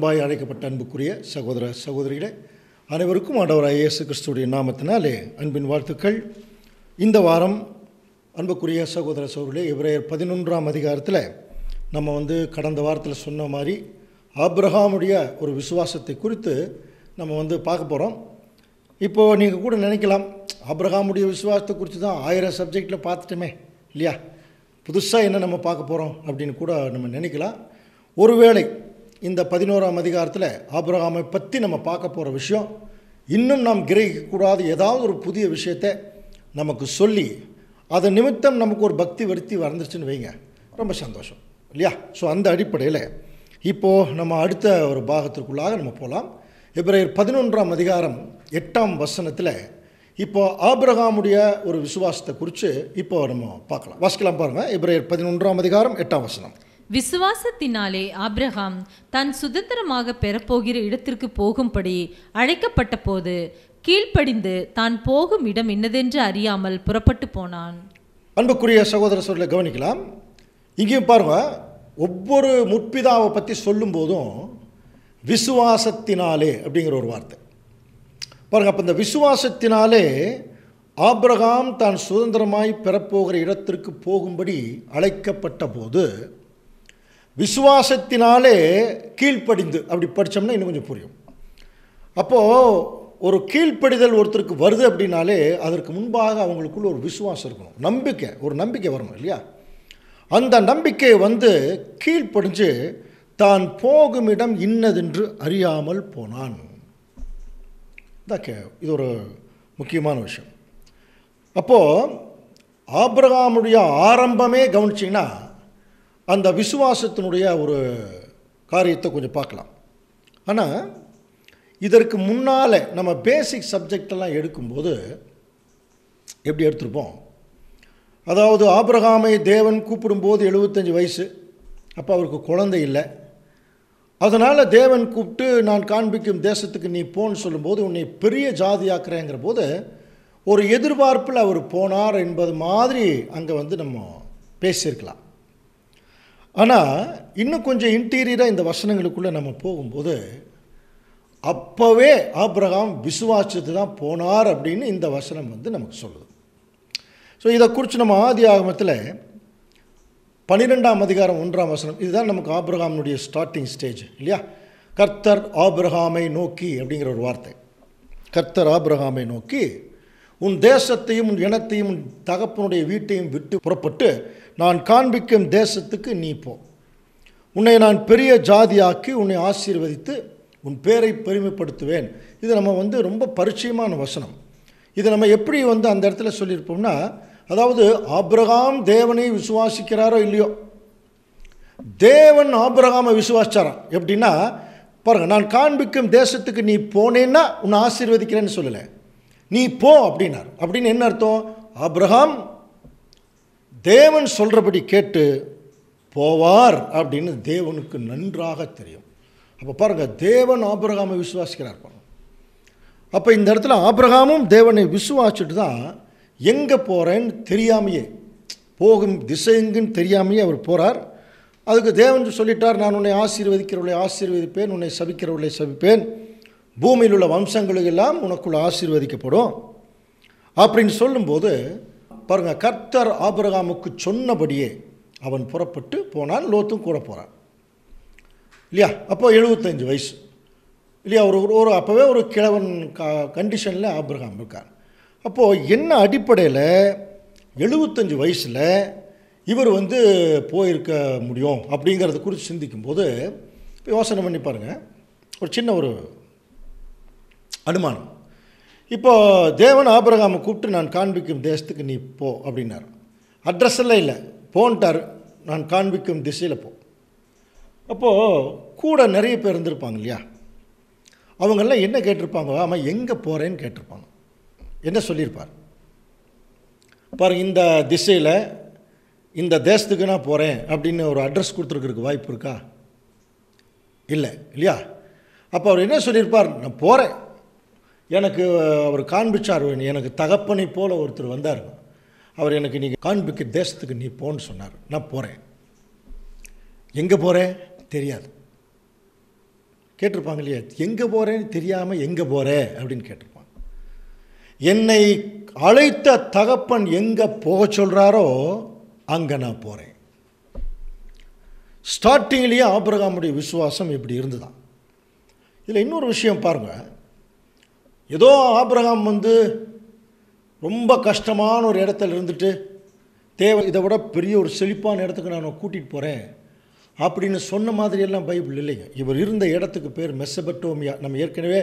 அன்பாய் அழைக்கப்பட்ட அன்புக்குரிய சகோதர சகோதரிகளே அனைவருக்கும் ஆண்டவர் இயேசு கிறிஸ்துடைய நாமத்தினாலே அன்பின் வாழ்த்துக்கள் இந்த வாரம் அன்புக்குரிய சகோதர சகோதரிகளே இவரையர் பதினொன்றாம் அதிகாரத்தில் நம்ம வந்து கடந்த வாரத்தில் சொன்ன மாதிரி ஆப்ரஹாமுடைய ஒரு விசுவாசத்தை குறித்து நம்ம வந்து பார்க்க போகிறோம் இப்போது நீங்கள் கூட நினைக்கலாம் ஆப்ரஹாமுடைய விசுவாசத்தை குறித்து தான் ஆயிரம் சப்ஜெக்டில் பார்த்துட்டோமே இல்லையா புதுசாக என்ன நம்ம பார்க்க போகிறோம் அப்படின்னு கூட நம்ம நினைக்கலாம் ஒருவேளை இந்த பதினோராம் அதிகாரத்தில் ஆபிரகாமை பற்றி நம்ம பார்க்க போகிற விஷயம் இன்னும் நாம் கிரகிக்கக்கூடாது ஏதாவது ஒரு புதிய விஷயத்தை நமக்கு சொல்லி அதை நிமித்தம் நமக்கு ஒரு பக்தி வருத்தி வறந்துருச்சுன்னு வைங்க ரொம்ப சந்தோஷம் இல்லையா ஸோ அந்த அடிப்படையில் இப்போது நம்ம அடுத்த ஒரு பாகத்திற்குள்ளாக நம்ம போகலாம் இப்போ பதினொன்றாம் அதிகாரம் எட்டாம் வசனத்தில் இப்போ ஆபிரகாமுடைய ஒரு விசுவாசத்தை குறித்து இப்போ நம்ம பார்க்கலாம் வாசிக்கலாம் பாருங்கள் இப்போ பதினொன்றாம் அதிகாரம் எட்டாம் வசனம் விசுவாசத்தினாலே ஆப்ரஹாம் தான் சுதந்திரமாக பெறப்போகிற இடத்திற்கு போகும்படி அழைக்கப்பட்ட போது கீழ்ப்படிந்து தான் போகும் இடம் என்னதென்று அறியாமல் புறப்பட்டு போனான் அன்புக்குரிய சகோதர சொல்ல கவனிக்கலாம் இங்கேயும் பாருங்க ஒவ்வொரு முற்பிதாவை பற்றி சொல்லும் போதும் விசுவாசத்தினாலே அப்படிங்கிற ஒரு வார்த்தை பாருங்க அப்போ இந்த விசுவாசத்தினாலே ஆப்ரகாம் தான் சுதந்திரமாய் பெறப்போகிற இடத்திற்கு போகும்படி அழைக்கப்பட்ட போது விசுவாசத்தினாலே கீழ்ப்படிந்து அப்படி படித்தோம்னா இன்னும் கொஞ்சம் புரியும் அப்போது ஒரு கீழ்ப்படிதல் ஒருத்தருக்கு வருது அப்படின்னாலே அதற்கு முன்பாக அவங்களுக்குள்ள ஒரு விசுவாசம் இருக்கணும் நம்பிக்கை ஒரு நம்பிக்கை வரணும் இல்லையா அந்த நம்பிக்கை வந்து கீழ்ப்படிஞ்சு தான் போகும் இடம் இன்னதென்று அறியாமல் போனான் இது ஒரு முக்கியமான விஷயம் அப்போது ஆப்ரகாமுடைய ஆரம்பமே கவனிச்சிங்கன்னா அந்த விசுவாசத்தினுடைய ஒரு காரியத்தை கொஞ்சம் பார்க்கலாம் ஆனால் இதற்கு முன்னால் நம்ம பேசிக் சப்ஜெக்டெல்லாம் எடுக்கும்போது எப்படி எடுத்துருப்போம் அதாவது ஆபிரகாமை தேவன் கூப்பிடும்போது எழுபத்தஞ்சி வயசு அப்போ அவருக்கு குழந்தை இல்லை அதனால் தேவன் கூப்பிட்டு நான் காண்பிக்கும் தேசத்துக்கு நீ போன்னு சொல்லும்போது உன்னை பெரிய ஜாதியாக்குறேங்கிற போது ஒரு எதிர்பார்ப்பில் அவர் போனார் என்பது மாதிரி அங்கே வந்து நம்ம பேசியிருக்கலாம் ஆனால் இன்னும் கொஞ்சம் இன்டீரியராக இந்த வசனங்களுக்குள்ளே நம்ம போகும்போது அப்போவே ஆப்ரகாம் விசுவாசத்து தான் போனார் அப்படின்னு இந்த வசனம் வந்து நமக்கு சொல்லுது ஸோ இதை குறித்து நம்ம ஆதி ஆகமத்தில் பன்னிரெண்டாம் அதிகாரம் ஒன்றாம் வசனம் இதுதான் நமக்கு ஆப்ரஹாமினுடைய ஸ்டார்டிங் ஸ்டேஜ் இல்லையா கர்த்தர் ஆப்ரஹாமை நோக்கி அப்படிங்கிற ஒரு வார்த்தை கர்த்தர் ஆப்ரஹாமை நோக்கி உன் தேசத்தையும் உன் இனத்தையும் உன் தகப்பனுடைய வீட்டையும் விட்டு புறப்பட்டு நான் காண்பிக்கும் தேசத்துக்கு நீ போ உன்னை நான் பெரிய ஜாதியாக்கி உன்னை ஆசீர்வதித்து உன் பேரை பெருமைப்படுத்துவேன் இது நம்ம வந்து ரொம்ப பரிச்சயமான வசனம் இது நம்ம எப்படி வந்து அந்த இடத்துல சொல்லியிருப்போம்னா அதாவது ஆப்ரகாம் தேவனை விசுவாசிக்கிறாரோ இல்லையோ தேவன் ஆப்ரகாமை விசுவாசிச்சாராம் எப்படின்னா பாருங்க நான் காண்பிக்கும் தேசத்துக்கு நீ போனேன்னா உன்னை ஆசீர்வதிக்கிறேன்னு சொல்லலை நீ போ அப்படின்னார் அப்படின்னு என்ன அர்த்தம் ஆப்ரஹாம் தேவன் சொல்கிறபடி கேட்டு போவார் அப்படின்னு தேவனுக்கு நன்றாக தெரியும் அப்போ பாருங்கள் தேவன் ஆபிரகாமை விசுவாசிக்கிறார் பாருங்கள் அப்போ இந்த இடத்துல ஆபிரகாமும் தேவனை விசுவாசிட்டு தான் எங்கே போகிறேன்னு தெரியாமையே போகும் திசை எங்குன்னு தெரியாமையே அவர் போகிறார் அதுக்கு தேவன் சொல்லிட்டார் நான் உன்னை ஆசீர்வதிக்கிறவர்களை ஆசீர்வதிப்பேன் உன்னை சபிக்கிறவர்களை சபிப்பேன் பூமியில் உள்ள வம்சங்களுக்கெல்லாம் உனக்குள்ள ஆசீர்வதிக்கப்படும் அப்படின்னு சொல்லும்போது பாருங்கள் கர்த்தர் ஆபிரகாமுக்கு சொன்னபடியே அவன் புறப்பட்டு போனான் லோத்தும் கூட போகிறான் இல்லையா அப்போ எழுபத்தஞ்சு வயசு இல்லையா ஒரு ஒரு அப்போவே ஒரு கிழவன் க கண்டிஷனில் ஆபிரகாம் இருக்கார் அப்போது என்ன அடிப்படையில் எழுபத்தஞ்சு வயசில் இவர் வந்து போயிருக்க முடியும் அப்படிங்கிறத குறித்து சிந்திக்கும்போது இப்போ யோசனை பண்ணி பாருங்கள் ஒரு சின்ன ஒரு அனுமானம் இப்போது தேவன் ஆபரகாமை கூப்பிட்டு நான் காண்பிக்கும் தேசத்துக்கு நீ போ அப்படின்னார் அட்ரஸ் எல்லாம் இல்லை போன்ட்டார் நான் காண்பிக்கும் திசையில் போ அப்போது கூட நிறைய பேர் இருந்திருப்பாங்க இல்லையா அவங்கெல்லாம் என்ன கேட்டிருப்பாங்க ஆமாம் எங்கே போகிறேன்னு கேட்டிருப்பாங்க என்ன சொல்லியிருப்பார் பாரு இந்த திசையில் இந்த தேசத்துக்கு நான் போகிறேன் அப்படின்னு ஒரு அட்ரஸ் கொடுத்துருக்குறதுக்கு வாய்ப்பு இருக்கா இல்லை இல்லையா அப்போ அவர் என்ன சொல்லியிருப்பார் நான் போகிறேன் எனக்கு அவர் காண்பிச்சார் எனக்கு தகப்பனை போல் ஒருத்தர் வந்தார் அவர் எனக்கு நீங்கள் காண்பிக்க தேசத்துக்கு நீ போன்னு சொன்னார் நான் போகிறேன் எங்கே போகிறேன் தெரியாது கேட்டிருப்பாங்க இல்லையா எங்கே போகிறேன்னு தெரியாமல் எங்கே போகிற அப்படின்னு கேட்டிருப்பாங்க என்னை அழைத்த தகப்பன் எங்கே போக சொல்கிறாரோ அங்கே நான் போகிறேன் ஸ்டார்டிங்லேயே ஆபிரகாமுடைய விசுவாசம் இப்படி இருந்துதான் இதில் இன்னொரு விஷயம் பாருங்கள் ஏதோ ஆப்ரஹாம் வந்து ரொம்ப கஷ்டமான ஒரு இடத்துல இருந்துட்டு தேவை இதை விட பெரிய ஒரு செழிப்பான இடத்துக்கு நான் கூட்டிகிட்டு போகிறேன் அப்படின்னு சொன்ன மாதிரியெல்லாம் பைபிள் இல்லைங்க இவர் இருந்த இடத்துக்கு பேர் மெசபட்டோமியா நம்ம ஏற்கனவே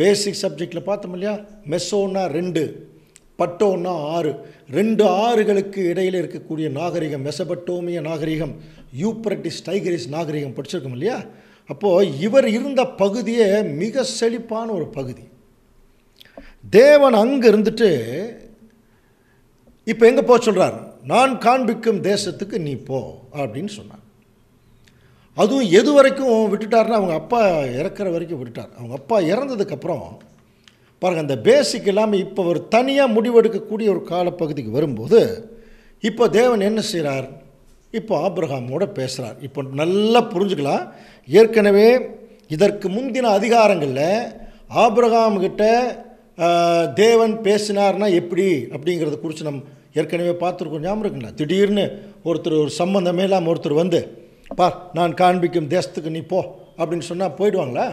பேசிக் சப்ஜெக்டில் பார்த்தோம் இல்லையா மெசோன்னா ரெண்டு பட்டோன்னா ஆறு ரெண்டு ஆறுகளுக்கு இடையில் இருக்கக்கூடிய நாகரிகம் மெசபட்டோமிய நாகரிகம் யூப்ரட்டிஸ் டைகரிஸ் நாகரிகம் படிச்சிருக்கோம் இல்லையா அப்போது இவர் இருந்த பகுதியே மிக செழிப்பான ஒரு பகுதி தேவன் அங்கே இருந்துட்டு இப்போ எங்கே போக சொல்கிறார் நான் காண்பிக்கும் தேசத்துக்கு நீ போ அப்படின்னு சொன்னார் அதுவும் எது வரைக்கும் விட்டுட்டார்னா அவங்க அப்பா இறக்குற வரைக்கும் விட்டுட்டார் அவங்க அப்பா இறந்ததுக்கப்புறம் பாருங்கள் அந்த பேசிக் இல்லாமல் இப்போ ஒரு தனியாக முடிவெடுக்கக்கூடிய ஒரு காலப்பகுதிக்கு வரும்போது இப்போ தேவன் என்ன செய்கிறார் இப்போ ஆப்ரஹாமோட பேசுகிறார் இப்போ நல்லா புரிஞ்சுக்கலாம் ஏற்கனவே இதற்கு முந்தின அதிகாரங்களில் ஆப்ரஹாம்கிட்ட தேவன் பேசினார்னா எப்படி அப்படிங்கிறத குறித்து நம்ம ஏற்கனவே பார்த்துருக்கோம் ஞாபகம் இருக்குண்ணா திடீர்னு ஒருத்தர் ஒரு சம்மந்தமே இல்லாமல் ஒருத்தர் வந்து பார் நான் காண்பிக்கும் தேசத்துக்கு நீ போ அப்படின்னு சொன்னால் போயிடுவாங்களா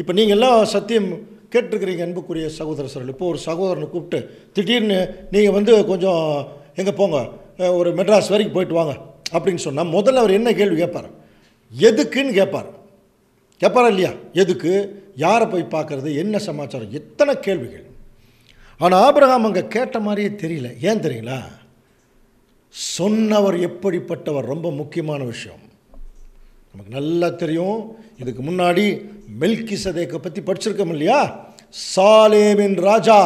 இப்போ நீங்கள்லாம் சத்தியம் கேட்டிருக்கிறீங்க அன்புக்குரிய சகோதர சகோதரர்கள் இப்போ ஒரு சகோதரனை கூப்பிட்டு திடீர்னு நீங்கள் வந்து கொஞ்சம் எங்கே போங்க ஒரு மெட்ராஸ் வரைக்கும் போயிட்டு வாங்க அப்படின்னு சொன்னால் முதல்ல அவர் என்ன கேள்வி கேட்பார் எதுக்குன்னு கேட்பார் கேட்பாரா இல்லையா எதுக்கு யாரை போய் பார்க்குறது என்ன சமாச்சாரம் எத்தனை கேள்விகள் ஆனால் ஆபிரகாம் அங்கே கேட்ட மாதிரியே தெரியல ஏன் தெரியுங்களா சொன்னவர் எப்படிப்பட்டவர் ரொம்ப முக்கியமான விஷயம் நமக்கு நல்லா தெரியும் இதுக்கு முன்னாடி மெல்கி சதேக்கை பற்றி படிச்சிருக்கோம் இல்லையா சாலேமின் ராஜா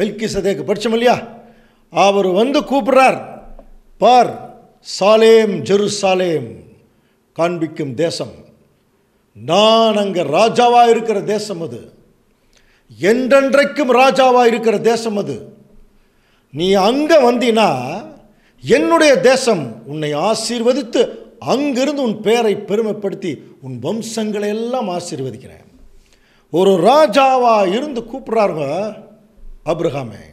மெல்கி சதேக்கு படித்தோம் இல்லையா அவர் வந்து கூப்பிடுறார் பார் சாலேம் ஜெருசாலேம் காண்பிக்கும் தேசம் நான் அங்கே ராஜாவாக இருக்கிற தேசம் அது என்றென்றைக்கும் ராஜாவாக இருக்கிற தேசம் அது நீ அங்கே வந்தினா என்னுடைய தேசம் உன்னை ஆசீர்வதித்து அங்கிருந்து உன் பேரை பெருமைப்படுத்தி உன் வம்சங்களை எல்லாம் ஆசீர்வதிக்கிறேன் ஒரு ராஜாவாக இருந்து கூப்பிட்றாருங்க அப்ரஹாமே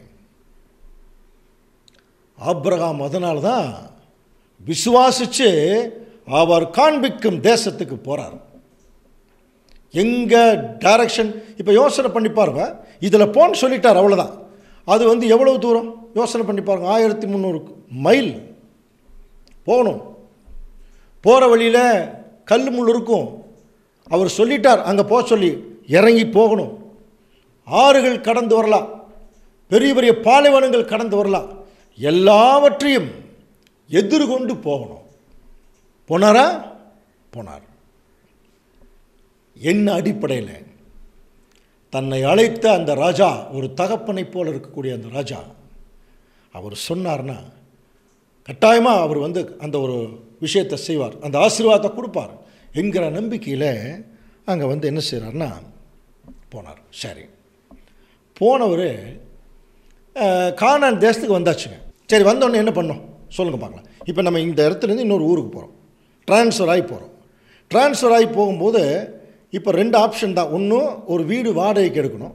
அப்ரஹாம் அதனால தான் விசுவாசித்து அவர் காண்பிக்கும் தேசத்துக்கு போகிறார் எங்கே டைரக்ஷன் இப்போ யோசனை பண்ணி பாருங்க இதில் போன்னு சொல்லிட்டார் அவ்வளோதான் அது வந்து எவ்வளோ தூரம் யோசனை பண்ணி பாருங்க ஆயிரத்தி முந்நூறு மைல் போகணும் போகிற வழியில் கல் முள் இருக்கும் அவர் சொல்லிட்டார் அங்கே போக சொல்லி இறங்கி போகணும் ஆறுகள் கடந்து வரலாம் பெரிய பெரிய பாலைவனங்கள் கடந்து வரலாம் எல்லாவற்றையும் எதிர்கொண்டு போகணும் போனாரா போனார் என்ன அடிப்படையில் தன்னை அழைத்த அந்த ராஜா ஒரு தகப்பனை போல் இருக்கக்கூடிய அந்த ராஜா அவர் சொன்னார்னா கட்டாயமாக அவர் வந்து அந்த ஒரு விஷயத்தை செய்வார் அந்த ஆசீர்வாதத்தை கொடுப்பார் என்கிற நம்பிக்கையில் அங்கே வந்து என்ன செய்கிறார்னா போனார் சரி போனவர் காணான் தேசத்துக்கு வந்தாச்சுங்க சரி வந்தோடனே என்ன பண்ணோம் சொல்லுங்கள் பார்க்கலாம் இப்போ நம்ம இந்த இடத்துலேருந்து இன்னொரு ஊருக்கு போகிறோம் ட்ரான்ஸ்ஃபர் ஆகி போகிறோம் ட்ரான்ஸ்ஃபர் ஆகி போகும்போது இப்போ ரெண்டு ஆப்ஷன் தான் ஒன்றும் ஒரு வீடு வாடகைக்கு எடுக்கணும்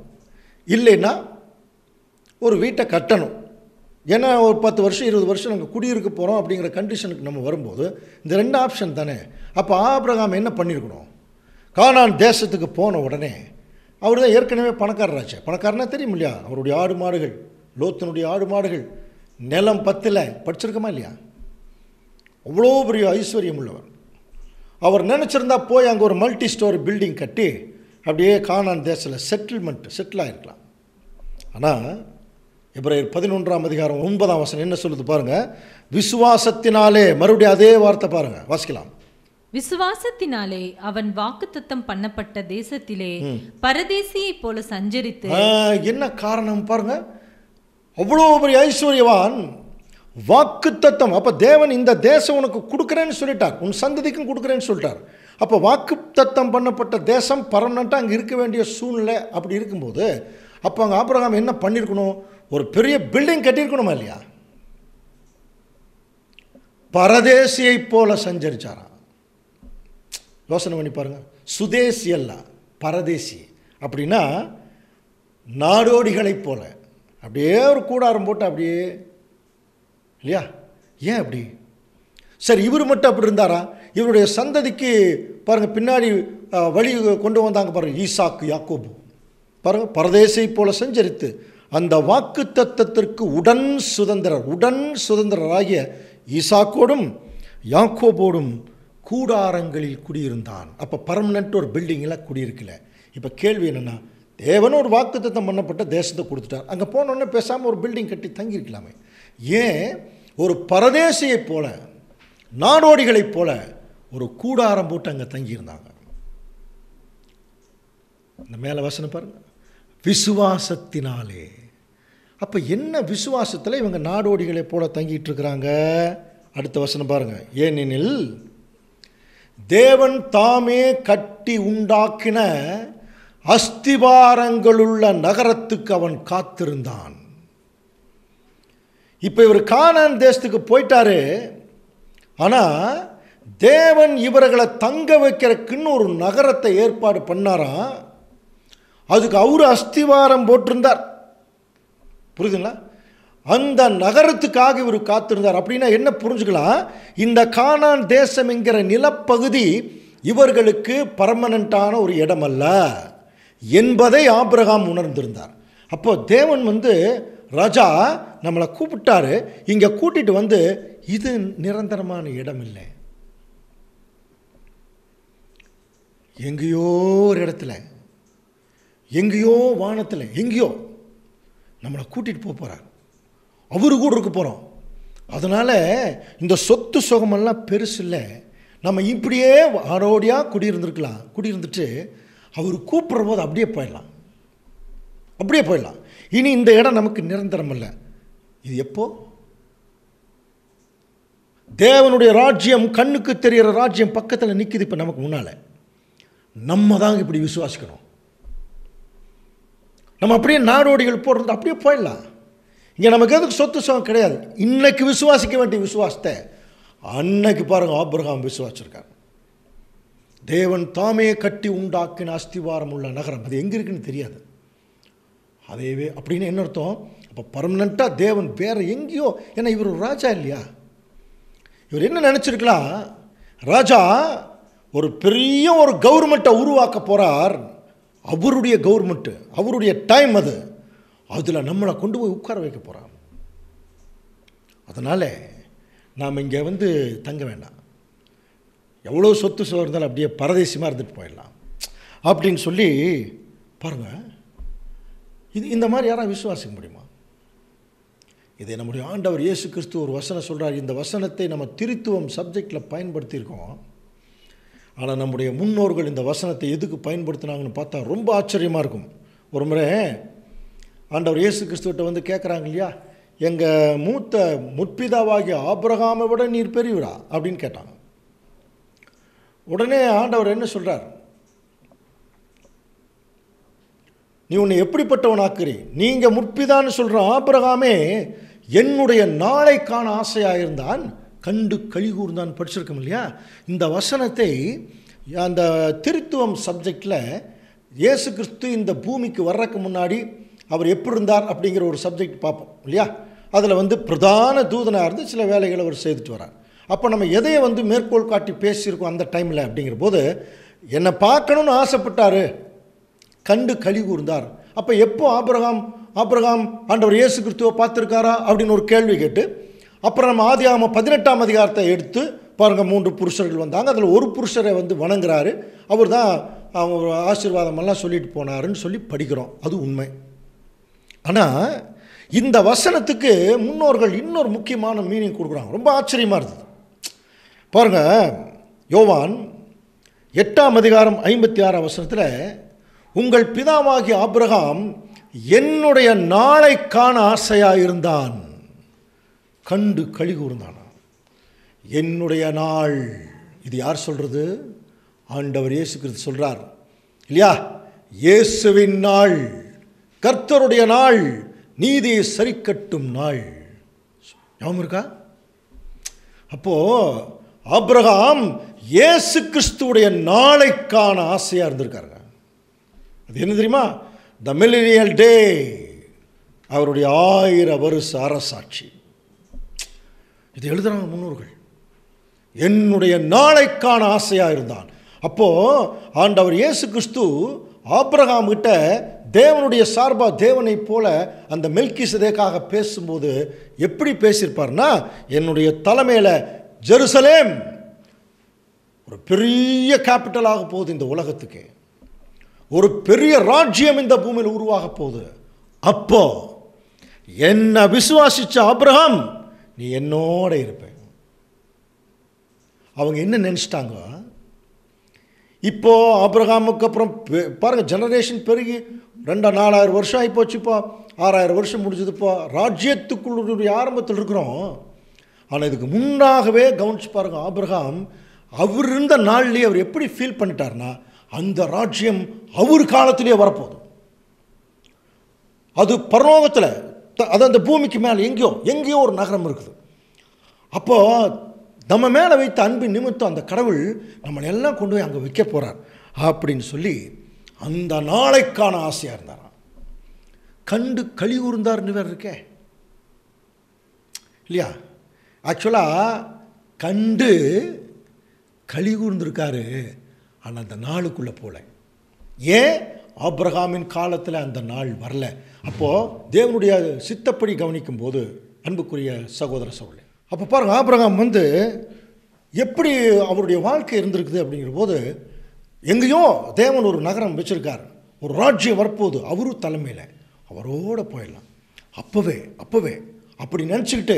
இல்லைன்னா ஒரு வீட்டை கட்டணும் ஏன்னா ஒரு பத்து வருஷம் இருபது வருஷம் நாங்கள் குடியிருக்க போகிறோம் அப்படிங்கிற கண்டிஷனுக்கு நம்ம வரும்போது இந்த ரெண்டு ஆப்ஷன் தானே அப்போ ஆபிரகாம் என்ன பண்ணியிருக்கணும் காணான் தேசத்துக்கு போன உடனே அவர் தான் ஏற்கனவே பணக்காரராச்சு பணக்காரனா தெரியும் இல்லையா அவருடைய ஆடு மாடுகள் லோத்தனுடைய ஆடு மாடுகள் நிலம் பத்தில் படிச்சிருக்கமா இல்லையா அவ்வளோ பெரிய ஐஸ்வர்யம் உள்ளவர் அவர் நினச்சிருந்தா போய் அங்கே ஒரு மல்டி ஸ்டோரி பில்டிங் கட்டி அப்படியே காணான் தேசத்தில் செட்டில்மெண்ட் செட்டில் ஆகிருக்கலாம் ஆனால் இப்ராஹிம் பதினொன்றாம் அதிகாரம் ஒன்பதாம் வசனம் என்ன சொல்லுது பாருங்கள் விசுவாசத்தினாலே மறுபடியும் அதே வார்த்தை பாருங்கள் வாசிக்கலாம் விசுவாசத்தினாலே அவன் வாக்குத்தத்தம் பண்ணப்பட்ட தேசத்திலே பரதேசியை போல சஞ்சரித்து என்ன காரணம் பாருங்க அவ்வளோ பெரிய ஐஸ்வர்யவான் வாக்கு தத்தம் அப்போ தேவன் இந்த தேசம் உனக்கு கொடுக்குறேன்னு சொல்லிட்டார் உன் சந்ததிக்கும் கொடுக்குறேன்னு சொல்லிட்டார் அப்போ வாக்கு தத்தம் பண்ணப்பட்ட தேசம் பர்மனண்ட்டாக அங்கே இருக்க வேண்டிய சூழ்நிலை அப்படி இருக்கும்போது அப்போ அங்கே ஆப்ரகாம் என்ன பண்ணியிருக்கணும் ஒரு பெரிய பில்டிங் கட்டியிருக்கணுமா இல்லையா பரதேசியை போல சஞ்சரிச்சாராம் யோசனை பண்ணி பாருங்கள் சுதேசி அல்ல பரதேசி அப்படின்னா நாடோடிகளைப் போல அப்படியே ஒரு கூடாரம் போட்டு அப்படியே இல்லையா ஏன் அப்படி சரி இவர் மட்டும் அப்படி இருந்தாரா இவருடைய சந்ததிக்கு பாருங்கள் பின்னாடி வழி கொண்டு வந்தாங்க பாருங்கள் ஈசாக்கு யாக்கோபு பாருங்கள் பரதேசை போல சஞ்சரித்து அந்த வாக்கு தத்தத்திற்கு உடன் சுதந்திரர் உடன் சுதந்திரராகிய ஈசாக்கோடும் யாக்கோபோடும் கூடாரங்களில் குடியிருந்தான் அப்போ பர்மனெண்ட் ஒரு பில்டிங்கெல்லாம் குடியிருக்கல இப்போ கேள்வி என்னென்னா தேவனும் ஒரு வாக்குத்தத்தம் பண்ணப்பட்ட தேசத்தை கொடுத்துட்டார் அங்கே போனோடனே பேசாமல் ஒரு பில்டிங் கட்டி தங்கியிருக்கலாமே ஏன் ஒரு பரதேசியைப் போல நாடோடிகளைப் போல ஒரு கூடாரம் போட்டு அங்கே தங்கியிருந்தாங்க இந்த மேலே வசனம் பாருங்கள் விசுவாசத்தினாலே அப்போ என்ன விசுவாசத்தில் இவங்க நாடோடிகளை போல தங்கிட்டு இருக்கிறாங்க அடுத்த வசனம் பாருங்கள் ஏனெனில் தேவன் தாமே கட்டி உண்டாக்கின அஸ்திபாரங்களுள்ள நகரத்துக்கு அவன் காத்திருந்தான் இப்போ இவர் கானான் தேசத்துக்கு போயிட்டாரு ஆனால் தேவன் இவர்களை தங்க வைக்கிறக்குன்னு ஒரு நகரத்தை ஏற்பாடு பண்ணாராம் அதுக்கு அவர் அஸ்திவாரம் போட்டிருந்தார் புரியுதுங்களா அந்த நகரத்துக்காக இவர் காத்திருந்தார் அப்படின்னா என்ன புரிஞ்சுக்கலாம் இந்த கானான் தேசம் என்கிற நிலப்பகுதி இவர்களுக்கு பர்மனண்ட்டான ஒரு இடம் அல்ல என்பதை ஆபிரகாம் உணர்ந்திருந்தார் அப்போ தேவன் வந்து ராஜா நம்மளை கூப்பிட்டாரு இங்கே கூட்டிகிட்டு வந்து இது நிரந்தரமான இடம் இல்லை எங்கேயோ ஒரு இடத்துல எங்கேயோ வானத்தில் எங்கேயோ நம்மளை கூட்டிகிட்டு போக போகிறார் அவரு கூட இருக்க போகிறோம் அதனால் இந்த சொத்து சுகமெல்லாம் பெருசு இல்லை நம்ம இப்படியே ஆரோடியாக குடியிருந்துருக்கலாம் குடியிருந்துட்டு அவர் கூப்பிட்ற போது அப்படியே போயிடலாம் அப்படியே போயிடலாம் இனி இந்த இடம் நமக்கு நிரந்தரம் அல்ல இது எப்போ தேவனுடைய ராஜ்யம் கண்ணுக்கு தெரிகிற ராஜ்யம் பக்கத்தில் நிற்கிது இப்போ நமக்கு முன்னால் நம்ம தான் இப்படி விசுவாசிக்கணும் நம்ம அப்படியே நாடோடிகள் போடுறது அப்படியே போயிடலாம் இங்கே நமக்கு எதுக்கு சொத்து சுகம் கிடையாது இன்றைக்கு விசுவாசிக்க வேண்டிய விசுவாசத்தை அன்னைக்கு பாருங்கள் ஆபிரகாம் விசுவாசிருக்காங்க தேவன் தாமே கட்டி உண்டாக்கின அஸ்திவாரம் உள்ள நகரம் அது எங்கே இருக்குன்னு தெரியாது அதேவே அப்படின்னு என்ன அர்த்தம் அப்போ பர்மனெண்ட்டாக தேவன் வேறு எங்கேயோ ஏன்னா இவர் ஒரு ராஜா இல்லையா இவர் என்ன நினச்சிருக்கலாம் ராஜா ஒரு பெரிய ஒரு கவர்மெண்ட்டை உருவாக்க போகிறார் அவருடைய கவர்மெண்ட்டு அவருடைய டைம் அது அதில் நம்மளை கொண்டு போய் உட்கார வைக்க போகிறார் அதனால் நாம் இங்கே வந்து தங்க வேண்டாம் எவ்வளோ சொத்து சோறு இருந்தாலும் அப்படியே பரதேசியமாக இருந்துட்டு போயிடலாம் அப்படின்னு சொல்லி பாருங்கள் இது இந்த மாதிரி யாரும் விசுவாசிக்க முடியுமா இதை நம்முடைய ஆண்டவர் இயேசு கிறிஸ்து ஒரு வசனம் சொல்கிறார் இந்த வசனத்தை நம்ம திருத்துவம் சப்ஜெக்டில் பயன்படுத்தியிருக்கோம் ஆனால் நம்முடைய முன்னோர்கள் இந்த வசனத்தை எதுக்கு பயன்படுத்தினாங்கன்னு பார்த்தா ரொம்ப ஆச்சரியமாக இருக்கும் ஒரு முறை ஆண்டவர் இயேசு கிறிஸ்துவிட்ட வந்து கேட்குறாங்க இல்லையா எங்கள் மூத்த முற்பிதாவாகிய ஆப்ரஹாமை விட நீர் பெரியவிடா அப்படின்னு கேட்டாங்க உடனே ஆண்டவர் என்ன சொல்கிறார் நீ உன்னை எப்படிப்பட்டவனாக்குறி நீங்கள் முற்பிதான்னு சொல்கிற ஆபிரகாமே என்னுடைய நாளைக்கான ஆசையாக இருந்தான் கண்டு கழி கூர்ந்தான் படிச்சிருக்கோம் இல்லையா இந்த வசனத்தை அந்த திருத்துவம் சப்ஜெக்டில் இயேசு கிறிஸ்து இந்த பூமிக்கு வர்றதுக்கு முன்னாடி அவர் எப்படி இருந்தார் அப்படிங்கிற ஒரு சப்ஜெக்ட் பார்ப்போம் இல்லையா அதில் வந்து பிரதான தூதனாக இருந்து சில வேலைகளை அவர் செய்துட்டு வரார் அப்போ நம்ம எதையை வந்து மேற்கோள் காட்டி பேசியிருக்கோம் அந்த டைமில் அப்படிங்கிற போது என்னை பார்க்கணுன்னு ஆசைப்பட்டார் கண்டு கழி கூர்ந்தார் அப்போ எப்போ ஆபிரகாம் ஆபிரகாம் ஆண்டவர் இயேசு கிறிஸ்துவை பார்த்துருக்காரா அப்படின்னு ஒரு கேள்வி கேட்டு அப்புறம் நம்ம ஆதி ஆமாம் பதினெட்டாம் அதிகாரத்தை எடுத்து பாருங்கள் மூன்று புருஷர்கள் வந்தாங்க அதில் ஒரு புருஷரை வந்து வணங்குறாரு அவர் தான் அவர் ஆசீர்வாதமெல்லாம் சொல்லிட்டு போனாருன்னு சொல்லி படிக்கிறோம் அது உண்மை ஆனால் இந்த வசனத்துக்கு முன்னோர்கள் இன்னொரு முக்கியமான மீனிங் கொடுக்குறாங்க ரொம்ப ஆச்சரியமாக இருந்தது பாருங்கள் யோவான் எட்டாம் அதிகாரம் ஐம்பத்தி ஆறாம் வசனத்தில் உங்கள் பிதாவாகி ஆப்ரஹாம் என்னுடைய நாளைக்கான ஆசையாக இருந்தான் கண்டு கழி கூர்ந்தானா என்னுடைய நாள் இது யார் சொல்கிறது ஆண்டவர் இயேசு கிறிஸ்து சொல்கிறார் இல்லையா இயேசுவின் நாள் கர்த்தருடைய நாள் நீதியை சரிக்கட்டும் நாள் ஞாபகம் இருக்கா அப்போது ஆப்ரஹாம் இயேசு கிறிஸ்துவுடைய நாளைக்கான ஆசையாக இருந்திருக்காரு அது என்ன தெரியுமா த மெலினியல் டே அவருடைய ஆயிரம் வருஷ அரசாட்சி இது எழுதுகிறாங்க முன்னோர்கள் என்னுடைய நாளைக்கான ஆசையாக இருந்தான் அப்போது ஆண்டவர் இயேசு கிறிஸ்து ஆப்ரஹாம் கிட்ட தேவனுடைய சார்பாக தேவனை போல அந்த மெல்கி சதேக்காக பேசும்போது எப்படி பேசியிருப்பார்னா என்னுடைய தலைமையில் ஜெருசலேம் ஒரு பெரிய கேபிட்டலாக போகுது இந்த உலகத்துக்கு ஒரு பெரிய ராஜ்யம் இந்த பூமியில் உருவாக போகுது அப்போ என்ன விசுவாசிச்ச அப்ரஹாம் நீ என்னோட இருப்பேன் அவங்க என்ன நினச்சிட்டாங்க இப்போ அப்ரஹாமுக்கு அப்புறம் பாருங்கள் ஜெனரேஷன் பெருகி ரெண்டா நாலாயிரம் வருஷம் ஆகிப்போச்சு இப்போ ஆறாயிரம் வருஷம் முடிஞ்சதுப்போ ராஜ்யத்துக்குள்ளுடைய ஆரம்பத்தில் இருக்கிறோம் ஆனால் இதுக்கு முன்னாகவே கவனிச்சு பாருங்கள் ஆப்ரஹாம் அவர் இருந்த நாள்லேயே அவர் எப்படி ஃபீல் பண்ணிட்டார்னா அந்த ராஜ்யம் அவர் காலத்திலே வரப்போகுது அது பரலோகத்தில் அது அந்த பூமிக்கு மேலே எங்கேயோ எங்கேயோ ஒரு நகரம் இருக்குது அப்போது நம்ம மேலே வைத்த அன்பின் நிமித்தம் அந்த கடவுள் நம்மளை எல்லாம் கொண்டு போய் அங்கே விற்க போகிறார் அப்படின்னு சொல்லி அந்த நாளைக்கான ஆசையாக இருந்தாராம் கண்டு களி உருந்தார்னு வேறு இருக்கே இல்லையா ஆக்சுவலாக கண்டு களி கூர்ந்துருக்காரு ஆனால் அந்த நாளுக்குள்ளே போகல ஏன் ஆப்ரஹாமின் காலத்தில் அந்த நாள் வரல அப்போது தேவனுடைய சித்தப்படி கவனிக்கும் போது அன்புக்குரிய சகோதர சோழன் அப்போ பாருங்கள் ஆப்ரஹாம் வந்து எப்படி அவருடைய வாழ்க்கை இருந்திருக்குது அப்படிங்கிற போது எங்கேயோ தேவன் ஒரு நகரம் வச்சுருக்கார் ஒரு ராஜ்யம் வரப்போது அவரும் தலைமையில் அவரோடு போயிடலாம் அப்போவே அப்போவே அப்படி நினச்சிக்கிட்டு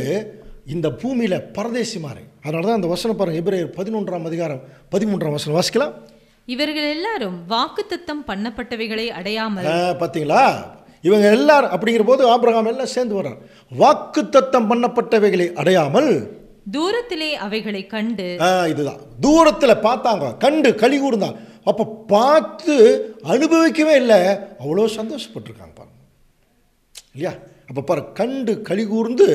இந்த பூமியில் பரதேசி மாறி அதனால தான் அந்த வசனம் பாருங்கள் எபிரேயர் பதினொன்றாம் அதிகாரம் பதிமூன்றாம் வசனம் வாசிக்கலாம் இவர்கள் எல்லாரும் வாக்குத்தத்தம் பண்ணப்பட்டவைகளை அடையாமல் பார்த்தீங்களா இவங்க எல்லாரும் அப்படிங்கிற போது ஆபிரகாம் எல்லாம் சேர்ந்து வர்றார் வாக்கு தத்தம் பண்ணப்பட்டவைகளை அடையாமல் தூரத்திலே அவைகளை கண்டு இதுதான் தூரத்தில் பார்த்தாங்க கண்டு களி கூர்ந்தாங்க அப்போ பார்த்து அனுபவிக்கவே இல்லை அவ்வளோ சந்தோஷப்பட்டிருக்காங்க பாருங்க இல்லையா அப்போ பாரு கண்டு களி கூர்ந்து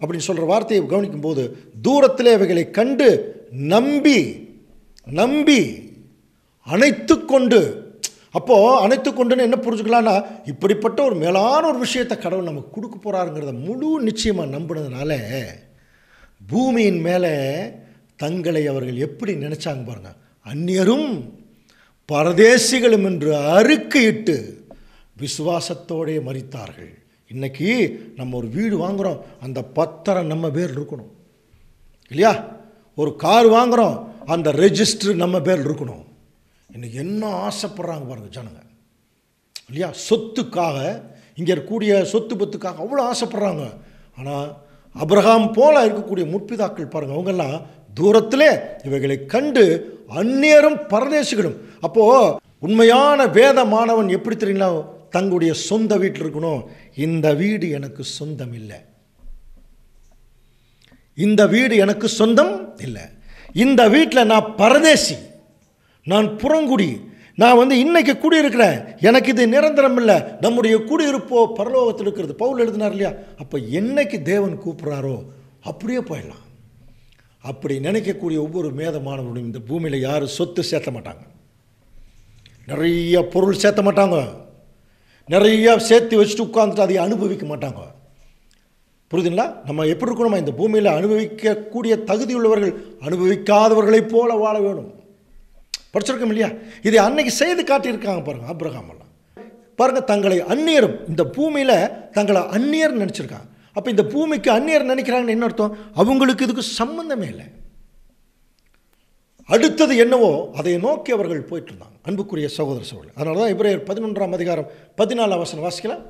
அப்படின்னு சொல்கிற வார்த்தையை கவனிக்கும் போது தூரத்திலே அவைகளை கண்டு நம்பி நம்பி அனைத்து கொண்டு அப்போது அனைத்து கொண்டுன்னு என்ன புரிஞ்சுக்கலான்னா இப்படிப்பட்ட ஒரு மேலான ஒரு விஷயத்தை கடவுள் நமக்கு கொடுக்க போகிறாருங்கிறத முழு நிச்சயமாக நம்பினதுனால பூமியின் மேலே தங்களை அவர்கள் எப்படி நினச்சாங்க பாருங்கள் அந்நியரும் பரதேசிகளும் என்று அறுக்கையிட்டு விசுவாசத்தோடே மறித்தார்கள் இன்றைக்கி நம்ம ஒரு வீடு வாங்குகிறோம் அந்த பத்திரம் நம்ம பேர் இருக்கணும் இல்லையா ஒரு கார் வாங்குகிறோம் அந்த ரெஜிஸ்டர் நம்ம பேர் இருக்கணும் இன்னைக்கு என்ன ஆசைப்படுறாங்க பாருங்கள் ஜனங்க இல்லையா சொத்துக்காக இங்கே இருக்கக்கூடிய சொத்து பத்துக்காக அவ்வளோ ஆசைப்படுறாங்க ஆனால் அப்ரஹாம் போல இருக்கக்கூடிய முற்பிதாக்கள் பாருங்கள் அவங்கெல்லாம் தூரத்திலே இவைகளை கண்டு அந்நேரும் பரதேசிகளும் அப்போது உண்மையான வேத மாணவன் எப்படி தெரியுங்களா தங்களுடைய சொந்த வீட்டில் இருக்கணும் இந்த வீடு எனக்கு சொந்தம் இல்லை இந்த வீடு எனக்கு சொந்தம் இல்லை இந்த வீட்டில் நான் பரதேசி நான் புறங்குடி நான் வந்து இன்றைக்கி குடியிருக்கிறேன் எனக்கு இது நிரந்தரம் இல்லை நம்முடைய குடியிருப்போ பரலோகத்தில் இருக்கிறது பவுல் எழுதினார் இல்லையா அப்போ என்னைக்கு தேவன் கூப்பிட்றாரோ அப்படியே போயிடலாம் அப்படி நினைக்கக்கூடிய ஒவ்வொரு மேதமானவர்களும் இந்த பூமியில் யாரும் சொத்து சேர்த்த மாட்டாங்க நிறைய பொருள் சேர்த்த மாட்டாங்க நிறையா சேர்த்து வச்சுட்டு உட்காந்துட்டு அதை அனுபவிக்க மாட்டாங்க புரியுதுங்களா நம்ம எப்படி இருக்கணுமா இந்த பூமியில் அனுபவிக்கக்கூடிய தகுதி உள்ளவர்கள் அனுபவிக்காதவர்களைப் போல வாழ வேணும் படிச்சிருக்கோம் இல்லையா இதை அன்னைக்கு செய்து காட்டியிருக்காங்க பாருங்கள் அப்ரஹாம் எல்லாம் பாருங்கள் தங்களை அந்நியரும் இந்த பூமியில் தங்களை அந்நியர் நினச்சிருக்காங்க அப்போ இந்த பூமிக்கு அந்நியர் நினைக்கிறாங்கன்னு என்ன அர்த்தம் அவங்களுக்கு இதுக்கு சம்மந்தமே இல்லை அடுத்தது என்னவோ அதை நோக்கி அவர்கள் போயிட்டு இருந்தாங்க அன்புக்குரிய சகோதர சகோதரர் அதனால தான் இப்ரேயர் பதினொன்றாம் அதிகாரம் பதினாலாம் வசனம் வாசிக்கலாம்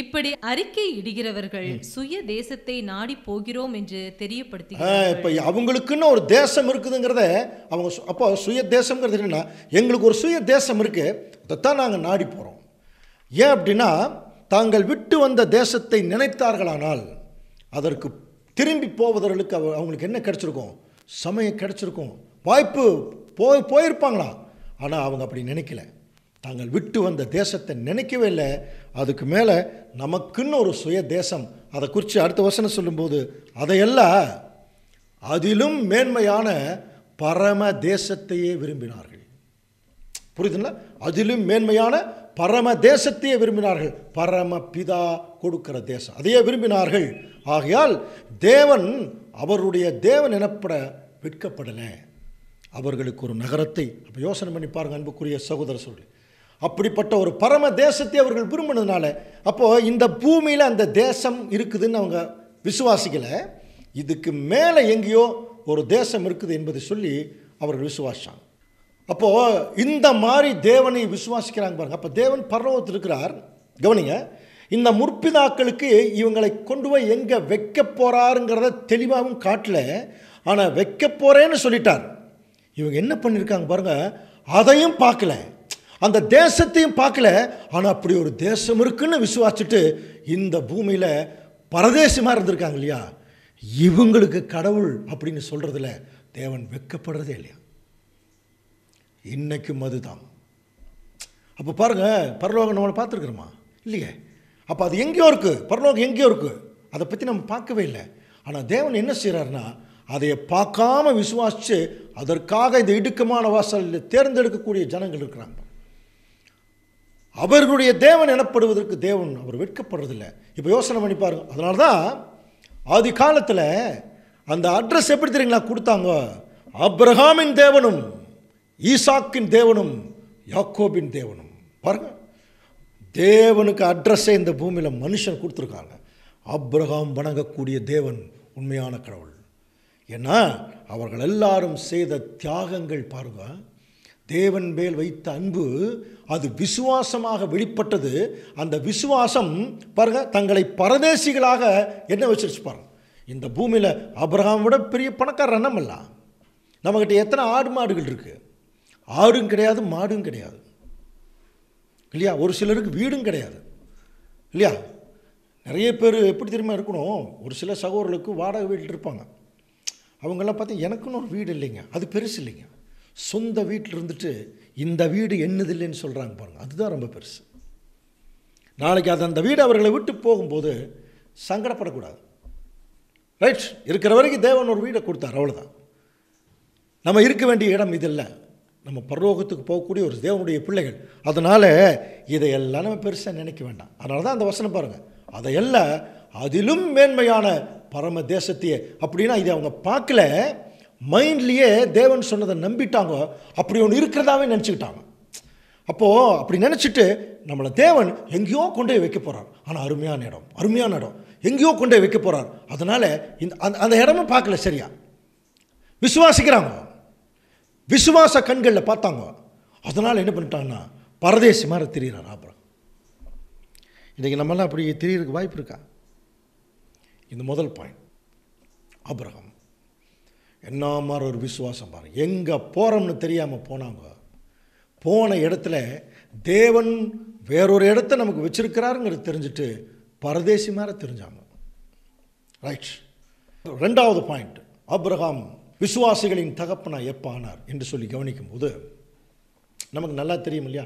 இப்படி அறிக்கை இடுகிறவர்கள் சுய தேசத்தை நாடி போகிறோம் என்று தெரியப்படுத்தி இப்போ அவங்களுக்குன்னு ஒரு தேசம் இருக்குதுங்கிறத அவங்க அப்போ சுய தேசம்ங்கிறது என்னென்னா எங்களுக்கு ஒரு சுய தேசம் இருக்குது அதைத்தான் நாங்கள் நாடி போகிறோம் ஏன் அப்படின்னா தாங்கள் விட்டு வந்த தேசத்தை நினைத்தார்களானால் அதற்கு திரும்பி போவதற்கு அவ அவங்களுக்கு என்ன கிடச்சிருக்கும் சமயம் கிடச்சிருக்கும் வாய்ப்பு போய் போயிருப்பாங்களாம் ஆனால் அவங்க அப்படி நினைக்கல தாங்கள் விட்டு வந்த தேசத்தை நினைக்கவே இல்லை அதுக்கு மேலே நமக்குன்னு ஒரு சுய தேசம் அதை குறித்து அடுத்த வசனம் சொல்லும்போது அதையெல்லாம் அதிலும் மேன்மையான பரம தேசத்தையே விரும்பினார்கள் புரியுதுங்களா அதிலும் மேன்மையான பரம தேசத்தையே விரும்பினார்கள் பரம பிதா கொடுக்கிற தேசம் அதையே விரும்பினார்கள் ஆகையால் தேவன் அவருடைய தேவன் எனப்பட விற்கப்படலை அவர்களுக்கு ஒரு நகரத்தை அப்போ யோசனை பண்ணி பாருங்கள் அன்புக்குரிய சகோதர சொல்லி அப்படிப்பட்ட ஒரு பரம தேசத்தை அவர்கள் விரும்பினதுனால அப்போது இந்த பூமியில் அந்த தேசம் இருக்குதுன்னு அவங்க விசுவாசிக்கலை இதுக்கு மேலே எங்கேயோ ஒரு தேசம் இருக்குது என்பதை சொல்லி அவர்கள் விசுவாசாங்க அப்போது இந்த மாதிரி தேவனை விசுவாசிக்கிறாங்க பாருங்க அப்போ தேவன் பரவத்தில் இருக்கிறார் கவனிங்க இந்த முற்பிதாக்களுக்கு இவங்களை கொண்டு போய் எங்கே வைக்க போகிறாருங்கிறத தெளிவாகவும் காட்டல ஆனால் வைக்க போகிறேன்னு சொல்லிட்டார் இவங்க என்ன பண்ணியிருக்காங்க பாருங்கள் அதையும் பார்க்கல அந்த தேசத்தையும் பார்க்கல ஆனால் அப்படி ஒரு தேசம் இருக்குன்னு விசுவாசிட்டு இந்த பூமியில் பரதேசமாக இருந்திருக்காங்க இல்லையா இவங்களுக்கு கடவுள் அப்படின்னு சொல்கிறதுல தேவன் வெக்கப்படுறதே இல்லையா இன்றைக்கும் அதுதான் அப்போ பாருங்கள் பரலோகம் நம்மளை பார்த்துருக்குறோமா இல்லையே அப்போ அது எங்கேயோ இருக்குது பரலோகம் எங்கேயோ இருக்குது அதை பற்றி நம்ம பார்க்கவே இல்லை ஆனால் தேவன் என்ன செய்கிறாருன்னா அதை பார்க்காம விசுவாசித்து அதற்காக இந்த இடுக்கமான வாசலில் தேர்ந்தெடுக்கக்கூடிய ஜனங்கள் இருக்கிறாங்க அவர்களுடைய தேவன் எனப்படுவதற்கு தேவன் அவர் வெட்கப்படுறதில்லை இப்போ யோசனை பண்ணி அதனால தான் ஆதி காலத்தில் அந்த அட்ரஸ் எப்படி தெரியுங்களா கொடுத்தாங்க அப்ரஹாமின் தேவனும் ஈசாக்கின் தேவனும் யாக்கோபின் தேவனும் பாருங்க தேவனுக்கு அட்ரஸ்ஸே இந்த பூமியில் மனுஷன் கொடுத்துருக்காங்க அப்ரஹாம் வணங்கக்கூடிய தேவன் உண்மையான கடவுள் ஏன்னா அவர்கள் எல்லாரும் செய்த தியாகங்கள் பாருங்கள் தேவன் மேல் வைத்த அன்பு அது விசுவாசமாக வெளிப்பட்டது அந்த விசுவாசம் பாருங்க தங்களை பரதேசிகளாக என்ன வச்சிருச்சு பாருங்க இந்த பூமியில் அபிரகாம் விட பெரிய பணக்காரர் அல்ல நம்மக்கிட்ட எத்தனை ஆடு மாடுகள் இருக்குது ஆடும் கிடையாது மாடும் கிடையாது இல்லையா ஒரு சிலருக்கு வீடும் கிடையாது இல்லையா நிறைய பேர் எப்படி தெரியுமா இருக்கணும் ஒரு சில சகோதரர்களுக்கு வாடகை வீட்டில் இருப்பாங்க அவங்கெல்லாம் பார்த்தா எனக்குன்னு ஒரு வீடு இல்லைங்க அது பெருசு இல்லைங்க சொந்த வீட்டில் இருந்துட்டு இந்த வீடு என்னதில்லைன்னு சொல்கிறாங்க பாருங்கள் அதுதான் ரொம்ப பெருசு நாளைக்கு அது அந்த வீடு அவர்களை விட்டு போகும்போது சங்கடப்படக்கூடாது ரைட் இருக்கிற வரைக்கும் தேவன் ஒரு வீடை கொடுத்தார் அவ்வளோதான் நம்ம இருக்க வேண்டிய இடம் இது இல்லை நம்ம பரலோகத்துக்கு போகக்கூடிய ஒரு தேவனுடைய பிள்ளைகள் அதனால் இதையெல்லாம் நம்ம பெருசாக நினைக்க வேண்டாம் அதனால தான் அந்த வசனம் பாருங்கள் அதையெல்லாம் அதிலும் மேன்மையான பரம தேசத்தையே அப்படின்னா இதை அவங்க பார்க்கல மைண்ட்லேயே தேவன் சொன்னதை நம்பிட்டாங்க அப்படி ஒன்று இருக்கிறதாவே நினச்சிக்கிட்டாங்க அப்போது அப்படி நினச்சிட்டு நம்மளை தேவன் எங்கேயோ கொண்டு போய் வைக்க போகிறார் ஆனால் அருமையான இடம் அருமையான இடம் எங்கேயோ கொண்டு போய் வைக்க போகிறார் அதனால் இந்த அந்த அந்த இடமும் பார்க்கல சரியா விசுவாசிக்கிறாங்க விசுவாச கண்களில் பார்த்தாங்க அதனால் என்ன பண்ணிட்டாங்கன்னா பரதேசி மாதிரி திரியிறார் அப்புறம் இன்றைக்கி நம்மளாம் அப்படி தெரியறதுக்கு வாய்ப்பு இருக்கா இந்த முதல் பாயிண்ட் ஆபிரகம் என்ன மாதிரி ஒரு விசுவாசம் பாரு எங்கே போகிறோம்னு தெரியாமல் போனாங்க போன இடத்துல தேவன் வேறொரு இடத்த நமக்கு வச்சுருக்கிறாருங்கிறது தெரிஞ்சுட்டு பரதேசி மாதிரி தெரிஞ்சாங்க ரைட் ரெண்டாவது பாயிண்ட் அப்ரஹாம் விசுவாசிகளின் தகப்பனா எப்போ ஆனார் என்று சொல்லி கவனிக்கும் போது நமக்கு நல்லா தெரியும் இல்லையா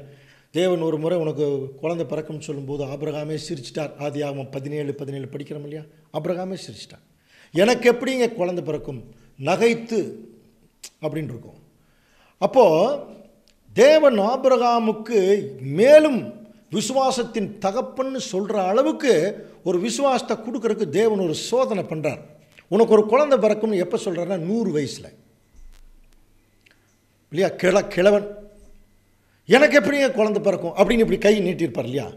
தேவன் ஒரு முறை உனக்கு குழந்தை பிறக்கும்னு சொல்லும்போது அப்ரஹாமே சிரிச்சிட்டார் ஆதி ஆகும் பதினேழு பதினேழு படிக்கிறோம் இல்லையா ஆபிரகாமே சிரிச்சிட்டார் எனக்கு எப்படிங்க குழந்தை பிறக்கும் நகைத்து அப்படின்னு இருக்கும் அப்போது தேவன் ஆபிரகாமுக்கு மேலும் விசுவாசத்தின் தகப்பன்னு சொல்கிற அளவுக்கு ஒரு விசுவாசத்தை கொடுக்கறதுக்கு தேவன் ஒரு சோதனை பண்ணுறார் உனக்கு ஒரு குழந்தை பிறக்கும்னு எப்போ சொல்கிறாருன்னா நூறு வயசில் இல்லையா கிழ கிழவன் எனக்கு என் குழந்த பிறக்கும் அப்படின்னு இப்படி கை நீட்டியிருப்பார் இல்லையா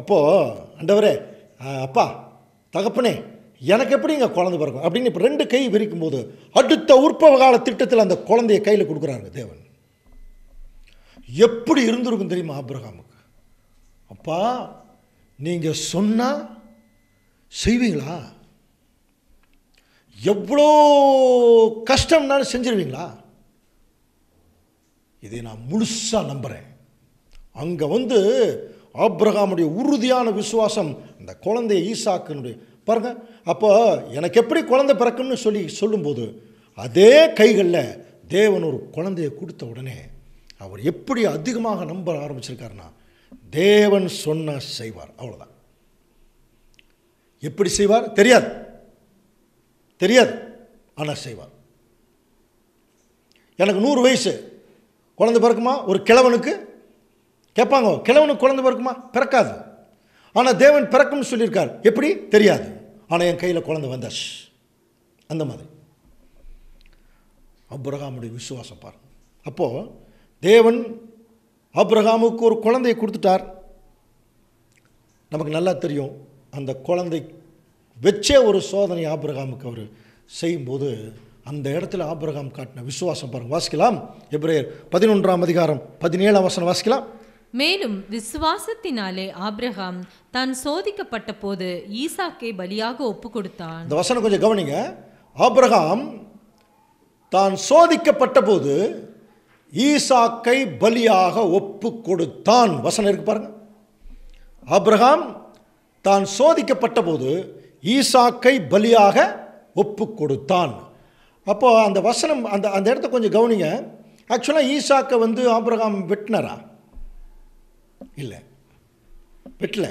அப்போது அண்டவரே அப்பா தகப்பனே எனக்கு எப்படி இங்கே குழந்தை பிறக்கும் அப்படின்னு இப்போ ரெண்டு கை விரிக்கும் போது அடுத்த உற்பவ கால திட்டத்தில் அந்த குழந்தைய கையில் கொடுக்குறாங்க தேவன் எப்படி இருந்திருக்கும் தெரியுமா ஆப்ரஹாமுக்கு அப்பா நீங்கள் சொன்னால் செய்வீங்களா எவ்வளோ கஷ்டம்னாலும் செஞ்சிருவீங்களா இதை நான் முழுசாக நம்புகிறேன் அங்கே வந்து ஆப்ரஹாமுடைய உறுதியான விசுவாசம் அந்த குழந்தைய ஈசாக்கினுடைய பாருங்கள் அப்போது எனக்கு எப்படி குழந்தை பிறக்கணும்னு சொல்லி சொல்லும்போது அதே கைகளில் தேவன் ஒரு குழந்தையை கொடுத்த உடனே அவர் எப்படி அதிகமாக நம்ப ஆரம்பிச்சிருக்காருன்னா தேவன் சொன்ன செய்வார் அவ்வளோதான் எப்படி செய்வார் தெரியாது தெரியாது ஆனால் செய்வார் எனக்கு நூறு வயசு குழந்தை பிறக்குமா ஒரு கிழவனுக்கு கேட்பாங்க கிழவனுக்கு குழந்தை பிறக்குமா பிறக்காது ஆனால் தேவன் பிறக்கும்னு சொல்லியிருக்கார் எப்படி தெரியாது ஆனால் என் கையில் குழந்தை வந்தாச்சு அந்த மாதிரி அப்ரஹாமுடைய விசுவாசம் பாருங்கள் அப்போது தேவன் அப்ரஹாமுக்கு ஒரு குழந்தையை கொடுத்துட்டார் நமக்கு நல்லா தெரியும் அந்த குழந்தை வச்சே ஒரு சோதனை ஆப்ரஹாமுக்கு அவர் செய்யும்போது அந்த இடத்துல ஆப்ரஹாம் காட்டின விசுவாசம் பாருங்கள் வாசிக்கலாம் எப்ரேயர் பதினொன்றாம் அதிகாரம் பதினேழாம் வசனம் வாசிக்கலாம் மேலும் விசுவாசத்தினாலே ஆப்ரஹாம் தான் சோதிக்கப்பட்ட போது ஈசாக்கை பலியாக ஒப்பு கொடுத்தான் இந்த வசனம் கொஞ்சம் கவனிங்க ஆபிரகாம் தான் சோதிக்கப்பட்ட போது ஈசாக்கை பலியாக ஒப்பு கொடுத்தான் வசனம் இருக்கு பாருங்க ஆப்ரஹாம் தான் சோதிக்கப்பட்ட போது ஈசாக்கை பலியாக ஒப்பு கொடுத்தான் அப்போது அந்த வசனம் அந்த அந்த இடத்த கொஞ்சம் கவனிங்க ஆக்சுவலாக ஈசாக்கை வந்து ஆப்ரஹாம் வெட்டினரா இல்லை பெற்றல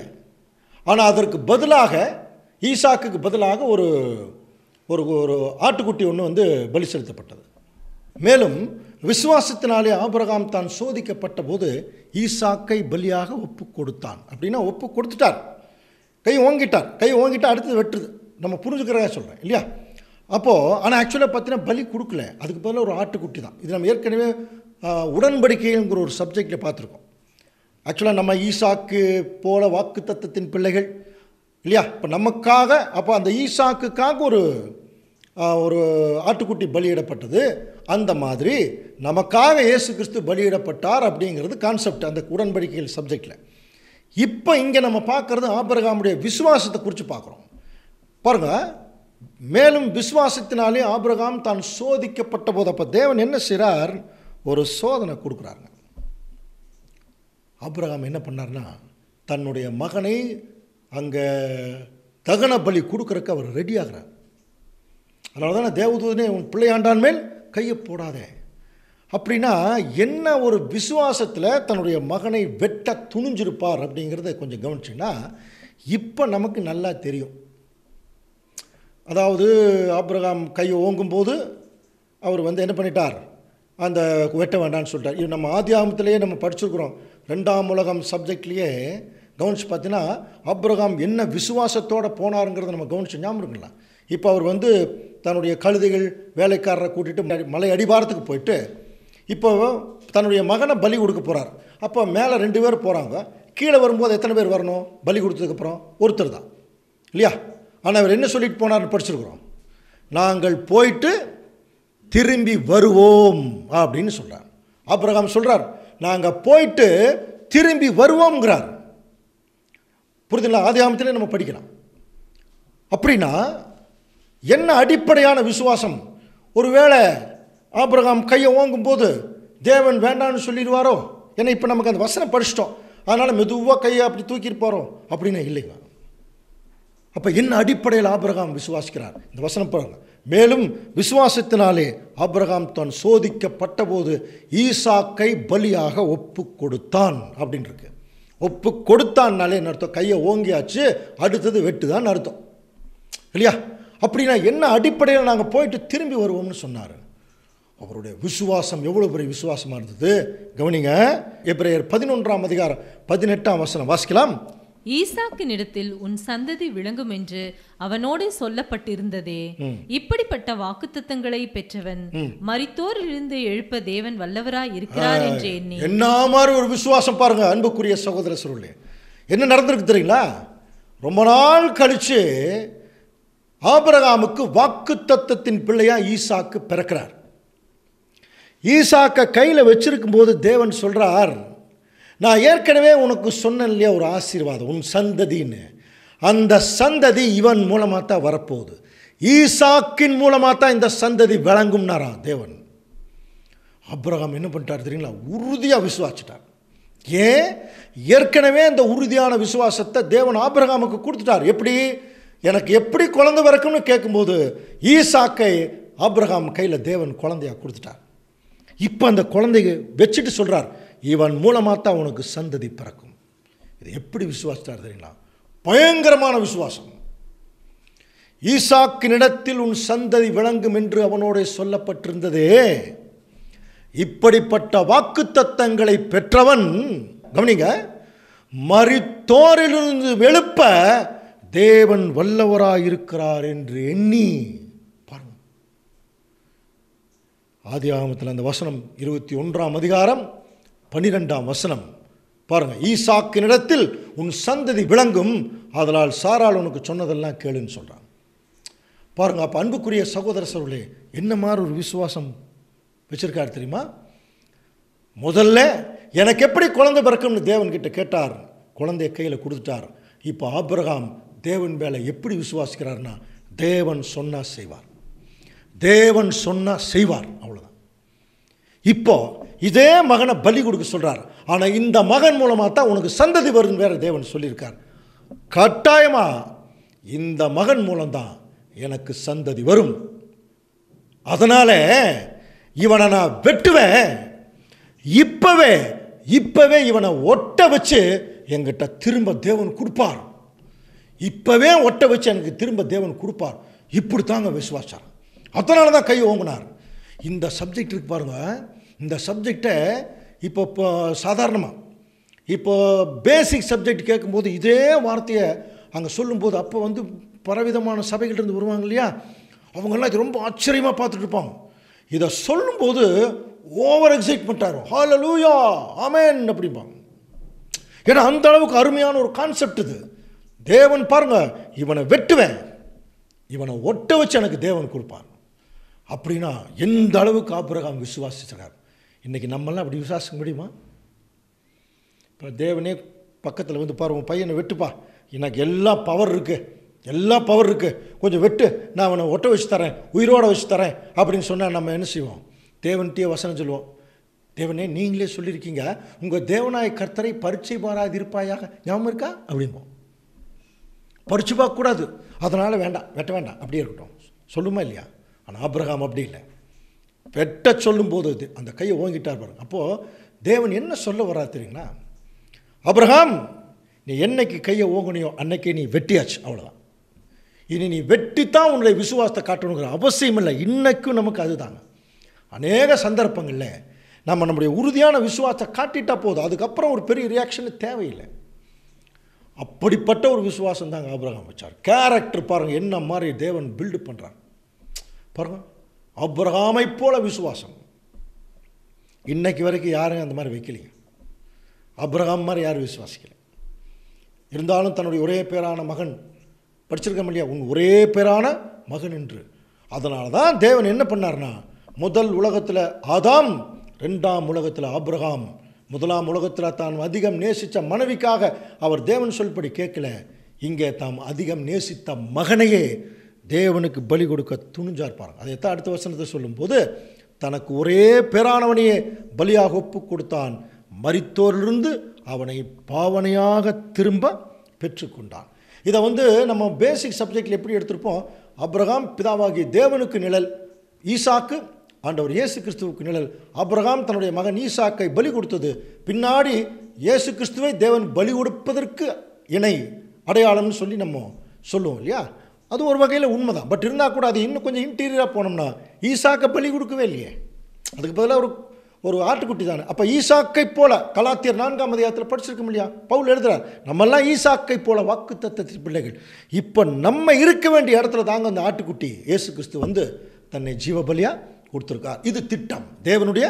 ஆனால் அதற்கு பதிலாக ஈசாக்குக்கு பதிலாக ஒரு ஒரு ஒரு ஆட்டுக்குட்டி ஒன்று வந்து பலி செலுத்தப்பட்டது மேலும் விசுவாசத்தினாலே ஆபிரகாம் தான் சோதிக்கப்பட்ட போது ஈசாக்கை பலியாக ஒப்பு கொடுத்தான் அப்படின்னா ஒப்பு கொடுத்துட்டார் கை ஓங்கிட்டார் கை ஓங்கிட்டால் அடுத்தது வெட்டுது நம்ம புரிஞ்சுக்கிறதா சொல்கிறேன் இல்லையா அப்போது ஆனால் ஆக்சுவலாக பார்த்தீங்கன்னா பலி கொடுக்கல அதுக்கு பதிலாக ஒரு ஆட்டுக்குட்டி தான் இது நம்ம ஏற்கனவே உடன்படிக்கைங்கிற ஒரு சப்ஜெக்டில் பார்த்துருக்கோம் ஆக்சுவலாக நம்ம ஈசாக்கு போல வாக்கு தத்துவத்தின் பிள்ளைகள் இல்லையா இப்போ நமக்காக அப்போ அந்த ஈசாக்குக்காக ஒரு ஒரு ஆட்டுக்குட்டி பலியிடப்பட்டது அந்த மாதிரி நமக்காக இயேசு கிறிஸ்து பலியிடப்பட்டார் அப்படிங்கிறது கான்செப்ட் அந்த உடன்படிக்கைகள் சப்ஜெக்டில் இப்போ இங்கே நம்ம பார்க்குறது ஆபிரகாமுடைய விசுவாசத்தை குறித்து பார்க்குறோம் பாருங்கள் மேலும் விசுவாசத்தினாலே ஆபிரகாம் தான் சோதிக்கப்பட்ட போது அப்போ தேவன் என்ன செய்கிறார் ஒரு சோதனை கொடுக்குறாருங்க ஆப்ரகாம் என்ன பண்ணார்னா தன்னுடைய மகனை அங்கே தகன பலி கொடுக்குறக்கு அவர் ரெடி ஆகிறார் அதனால தானே தேவதூதனே உன் பிள்ளையாண்டான் மேல் கையை போடாதே அப்படின்னா என்ன ஒரு விசுவாசத்தில் தன்னுடைய மகனை வெட்ட துணிஞ்சிருப்பார் அப்படிங்கிறத கொஞ்சம் கவனிச்சுன்னா இப்போ நமக்கு நல்லா தெரியும் அதாவது ஆப்ரகாம் கையை ஓங்கும்போது அவர் வந்து என்ன பண்ணிட்டார் அந்த வெட்ட வேண்டான்னு சொல்லிட்டார் இது நம்ம ஆதி ஆகமத்திலேயே நம்ம படிச்சிருக்கிறோம் ரெண்டாம் உலகம் சப்ஜெக்ட்லேயே கவனிச்சு பார்த்தீங்கன்னா அப்ரகாம் என்ன விசுவாசத்தோடு போனாருங்கிறத நம்ம கவனிச்சு ஞாபகம் இருக்குங்களா இப்போ அவர் வந்து தன்னுடைய கழுதைகள் வேலைக்காரரை கூட்டிகிட்டு மலை அடிவாரத்துக்கு போயிட்டு இப்போ தன்னுடைய மகனை பலி கொடுக்க போகிறார் அப்போ மேலே ரெண்டு பேர் போகிறாங்க கீழே வரும்போது எத்தனை பேர் வரணும் பலி கொடுத்ததுக்கப்புறம் ஒருத்தர் தான் இல்லையா ஆனால் அவர் என்ன சொல்லிட்டு போனார்னு படிச்சிருக்கிறோம் நாங்கள் போயிட்டு திரும்பி வருவோம் அப்படின்னு சொல்கிறார் அப்ரகாம் சொல்கிறார் நாங்கள் போயிட்டு திரும்பி வருவோங்கிறார் புரிதுங்களா ஆதி ஆமத்திலே நம்ம படிக்கலாம் அப்படின்னா என்ன அடிப்படையான விசுவாசம் ஒருவேளை ஆபிரகாம் கையை ஓங்கும் போது தேவன் வேண்டான்னு சொல்லிடுவாரோ ஏன்னா இப்போ நமக்கு அந்த வசனம் படிச்சிட்டோம் அதனால் மெதுவாக கையை அப்படி தூக்கியிருப்பாரோ அப்படின்னா இல்லைங்க அப்போ என்ன அடிப்படையில் ஆபிரகாம் விசுவாசிக்கிறார் இந்த வசனம் பாருங்கள் மேலும் விசுவாசத்தினாலே அப்ரஹாம் தான் சோதிக்கப்பட்ட போது ஈசாக்கை பலியாக ஒப்பு கொடுத்தான் அப்படின்ருக்கு ஒப்பு கொடுத்தான்னாலே என்ன அர்த்தம் கையை ஓங்கியாச்சு அடுத்தது வெட்டுதான் அர்த்தம் இல்லையா அப்படின்னா என்ன அடிப்படையில் நாங்கள் போயிட்டு திரும்பி வருவோம்னு சொன்னார் அவருடைய விசுவாசம் எவ்வளோ பெரிய விசுவாசமாக இருந்தது கவனிங்க எப்ரேயர் பதினொன்றாம் அதிகாரம் பதினெட்டாம் வசனம் வாசிக்கலாம் இடத்தில் உன் சந்ததி விளங்கும் என்று அவனோடு சொல்லப்பட்டிருந்ததே இப்படிப்பட்ட வாக்குத்தத்தங்களை பெற்றவன் மரித்தோரிலிருந்து எழுப்ப தேவன் வல்லவராய் இருக்கிறார் என்று எண்ணி என்ன மாதிரி ஒரு விசுவாசம் பாருங்க அன்புக்குரிய சகோதர சொல்லு என்ன நடந்திருக்கு தெரியுங்களா ரொம்ப நாள் கழிச்சு ஆபரகாமுக்கு வாக்கு பிள்ளையா பிள்ளையாக ஈசாக்கு பிறக்கிறார் ஈசாக்க கையில் வச்சிருக்கும் போது தேவன் சொல்றார் நான் ஏற்கனவே உனக்கு சொன்னேன் இல்லையா ஒரு ஆசீர்வாதம் உன் சந்ததின்னு அந்த சந்ததி இவன் மூலமாக தான் வரப்போகுது ஈசாக்கின் மூலமாக தான் இந்த சந்ததி விளங்கும்னாரா தேவன் அப்ரஹாம் என்ன பண்ணிட்டார் தெரியுங்களா உறுதியாக விசுவாச்சிட்டார் ஏன் ஏற்கனவே அந்த உறுதியான விசுவாசத்தை தேவன் ஆபிரகாமுக்கு கொடுத்துட்டார் எப்படி எனக்கு எப்படி குழந்தை பிறக்கும்னு கேட்கும்போது ஈசாக்கை ஆப்ரஹாம் கையில் தேவன் குழந்தையாக கொடுத்துட்டார் இப்போ அந்த குழந்தைய வச்சுட்டு சொல்கிறார் இவன் மூலமாக தான் உனக்கு சந்ததி பிறக்கும் இது எப்படி விசுவாசித்தார் தெரியுங்களா பயங்கரமான விசுவாசம் ஈசாக்கினிடத்தில் உன் சந்ததி விளங்கும் என்று அவனோட சொல்லப்பட்டிருந்ததே இப்படிப்பட்ட வாக்கு தத்தங்களை பெற்றவன் கவனிங்க மறித்தோரிலிருந்து வெளுப்ப தேவன் வல்லவராயிருக்கிறார் என்று எண்ணி பாருங்க ஆதி ஆகமத்தில் அந்த வசனம் இருபத்தி ஒன்றாம் அதிகாரம் பனிரெண்டாம் வசனம் பாருங்க ஈசாக்கினிடத்தில் உன் சந்ததி விளங்கும் அதனால் சாரால் உனக்கு சொன்னதெல்லாம் கேளுன்னு சொல்கிறான் பாருங்கள் அப்போ அன்புக்குரிய சகோதர சகோதரசர்களே என்ன மாதிரி ஒரு விசுவாசம் வச்சுருக்காரு தெரியுமா முதல்ல எனக்கு எப்படி குழந்தை பிறக்கும்னு தேவன்கிட்ட கேட்டார் குழந்தைய கையில் கொடுத்துட்டார் இப்போ ஆபிரகாம் தேவன் மேலே எப்படி விசுவாசிக்கிறார்னா தேவன் சொன்னால் செய்வார் தேவன் சொன்னால் செய்வார் அவ்வளோதான் இப்போது இதே மகனை பலி கொடுக்க சொல்கிறார் ஆனால் இந்த மகன் மூலமாக தான் உனக்கு சந்ததி வருதுன்னு வேறு தேவன் சொல்லியிருக்கார் கட்டாயமாக இந்த மகன் மூலம்தான் எனக்கு சந்ததி வரும் அதனால் இவனை நான் வெட்டுவேன் இப்போவே இப்போவே இவனை ஒட்ட வச்சு எங்கிட்ட திரும்ப தேவன் கொடுப்பார் இப்போவே ஒட்ட வச்சு எனக்கு திரும்ப தேவன் கொடுப்பார் இப்படி தாங்க விசுவாசாரம் அதனால தான் கை ஓங்கினார் இந்த சப்ஜெக்ட் இருக்கு பாருங்கள் இந்த சப்ஜெக்டை இப்போ இப்போ சாதாரணமாக இப்போது பேசிக் சப்ஜெக்ட் கேட்கும்போது இதே வார்த்தையை அங்கே சொல்லும்போது அப்போ வந்து பலவிதமான இருந்து வருவாங்க இல்லையா அவங்கெல்லாம் இது ரொம்ப ஆச்சரியமாக பார்த்துட்டு இதை சொல்லும்போது ஓவர் எக்ஸைட்மெண்ட் ஆகும் ஹால லூயா ஆமேன் அப்படிம்பாங்க ஏன்னா அந்த அளவுக்கு அருமையான ஒரு கான்செப்ட் இது தேவன் பாருங்கள் இவனை வெட்டுவேன் இவனை ஒட்ட வச்சு எனக்கு தேவன் கொடுப்பான் அப்படின்னா எந்த அளவுக்கு ஆபிரகாம் விசுவாசிச்சிருக்காரு இன்றைக்கி நம்மளாம் அப்படி விசுவாசிக்க முடியுமா இப்போ தேவனே பக்கத்தில் வந்து பாரு உன் பையனை வெட்டுப்பா எனக்கு எல்லா பவர் இருக்குது எல்லா பவர் இருக்குது கொஞ்சம் வெட்டு நான் அவனை ஒட்ட வச்சு தரேன் உயிரோடு வச்சு தரேன் அப்படின்னு சொன்னால் நம்ம என்ன செய்வோம் தேவன்கிட்டயே வசனம் சொல்லுவோம் தேவனே நீங்களே சொல்லியிருக்கீங்க உங்கள் தேவனாய் கர்த்தரை பரிச்சை பாராது இருப்பாயாக ஞாபகம் இருக்கா அப்படிம்போம் பறிச்சு பார்க்கக்கூடாது அதனால் வேண்டாம் வெட்ட வேண்டாம் அப்படியே இருக்கட்டும் சொல்லுமா இல்லையா ஆனால் ஆப்ரஹாம் அப்படி இல்லை வெட்ட சொல்லும்போது அது அந்த கையை ஓங்கிட்டார் பாருங்க அப்போது தேவன் என்ன சொல்ல வரா தெரியுங்களா அப்ரஹாம் நீ என்னைக்கு கையை ஓங்கினியோ அன்னைக்கே நீ வெட்டியாச்சு அவ்வளோதான் இனி நீ வெட்டித்தான் உன்னுடைய விசுவாசத்தை காட்டணுங்கிற அவசியம் இல்லை இன்றைக்கும் நமக்கு அதுதாங்க அநேக சந்தர்ப்பங்களில் நம்ம நம்முடைய உறுதியான விசுவாசத்தை காட்டிட்டா போதும் அதுக்கப்புறம் ஒரு பெரிய ரியாக்ஷன் தேவையில்லை அப்படிப்பட்ட ஒரு விசுவாசம் தாங்க அபிரகம் வச்சார் கேரக்டர் பாருங்கள் என்ன மாதிரி தேவன் பில்டு பண்ணுறான் பாருங்கள் அப்ரஹாமை போல விசுவாசம் இன்றைக்கு வரைக்கும் யாரும் அந்த மாதிரி வைக்கலைங்க அப்ரஹாம் மாதிரி யாரும் விசுவாசிக்கலை இருந்தாலும் தன்னுடைய ஒரே பேரான மகன் படிச்சிருக்க இல்லையா உன் ஒரே பேரான மகன் என்று அதனால தான் தேவன் என்ன பண்ணார்னா முதல் உலகத்தில் ஆதாம் ரெண்டாம் உலகத்தில் ஆப்ரஹாம் முதலாம் உலகத்தில் தான் அதிகம் நேசித்த மனைவிக்காக அவர் தேவன் சொல்படி கேட்கல இங்கே தாம் அதிகம் நேசித்த மகனையே தேவனுக்கு பலி கொடுக்க துணிஞ்சார் அதை அதைத்தான் அடுத்த வசனத்தை சொல்லும்போது தனக்கு ஒரே பேரானவனையே பலியாக ஒப்பு கொடுத்தான் மறித்தோரிலிருந்து அவனை பாவனையாக திரும்ப பெற்றுக்கொண்டான் இதை வந்து நம்ம பேசிக் சப்ஜெக்டில் எப்படி எடுத்திருப்போம் அப்ரஹாம் பிதாவாகி தேவனுக்கு நிழல் ஈசாக்கு ஆண்டவர் இயேசு கிறிஸ்துவுக்கு நிழல் அப்ரஹாம் தன்னுடைய மகன் ஈசாக்கை பலி கொடுத்தது பின்னாடி இயேசு கிறிஸ்துவை தேவன் பலி கொடுப்பதற்கு இணை அடையாளம்னு சொல்லி நம்ம சொல்லுவோம் இல்லையா அது ஒரு வகையில் உண்மை தான் பட் இருந்தால் கூட அது இன்னும் கொஞ்சம் இன்டீரியராக போனோம்னா ஈசாக்கை பலி கொடுக்கவே இல்லையே அதுக்கு பதிலாக ஒரு ஒரு ஆட்டுக்குட்டி தானே அப்போ ஈசாக்கை போல கலாத்தியர் நான்காம் அதிகாரத்தில் படிச்சிருக்கோம் இல்லையா பவுல் எழுதுகிறார் நம்மெல்லாம் ஈசாக்கை போல வாக்கு தத்தத்தின் பிள்ளைகள் இப்போ நம்ம இருக்க வேண்டிய இடத்துல தாங்க அந்த ஆட்டுக்குட்டி இயேசு கிறிஸ்து வந்து தன்னை ஜீவபலியாக கொடுத்துருக்கார் இது திட்டம் தேவனுடைய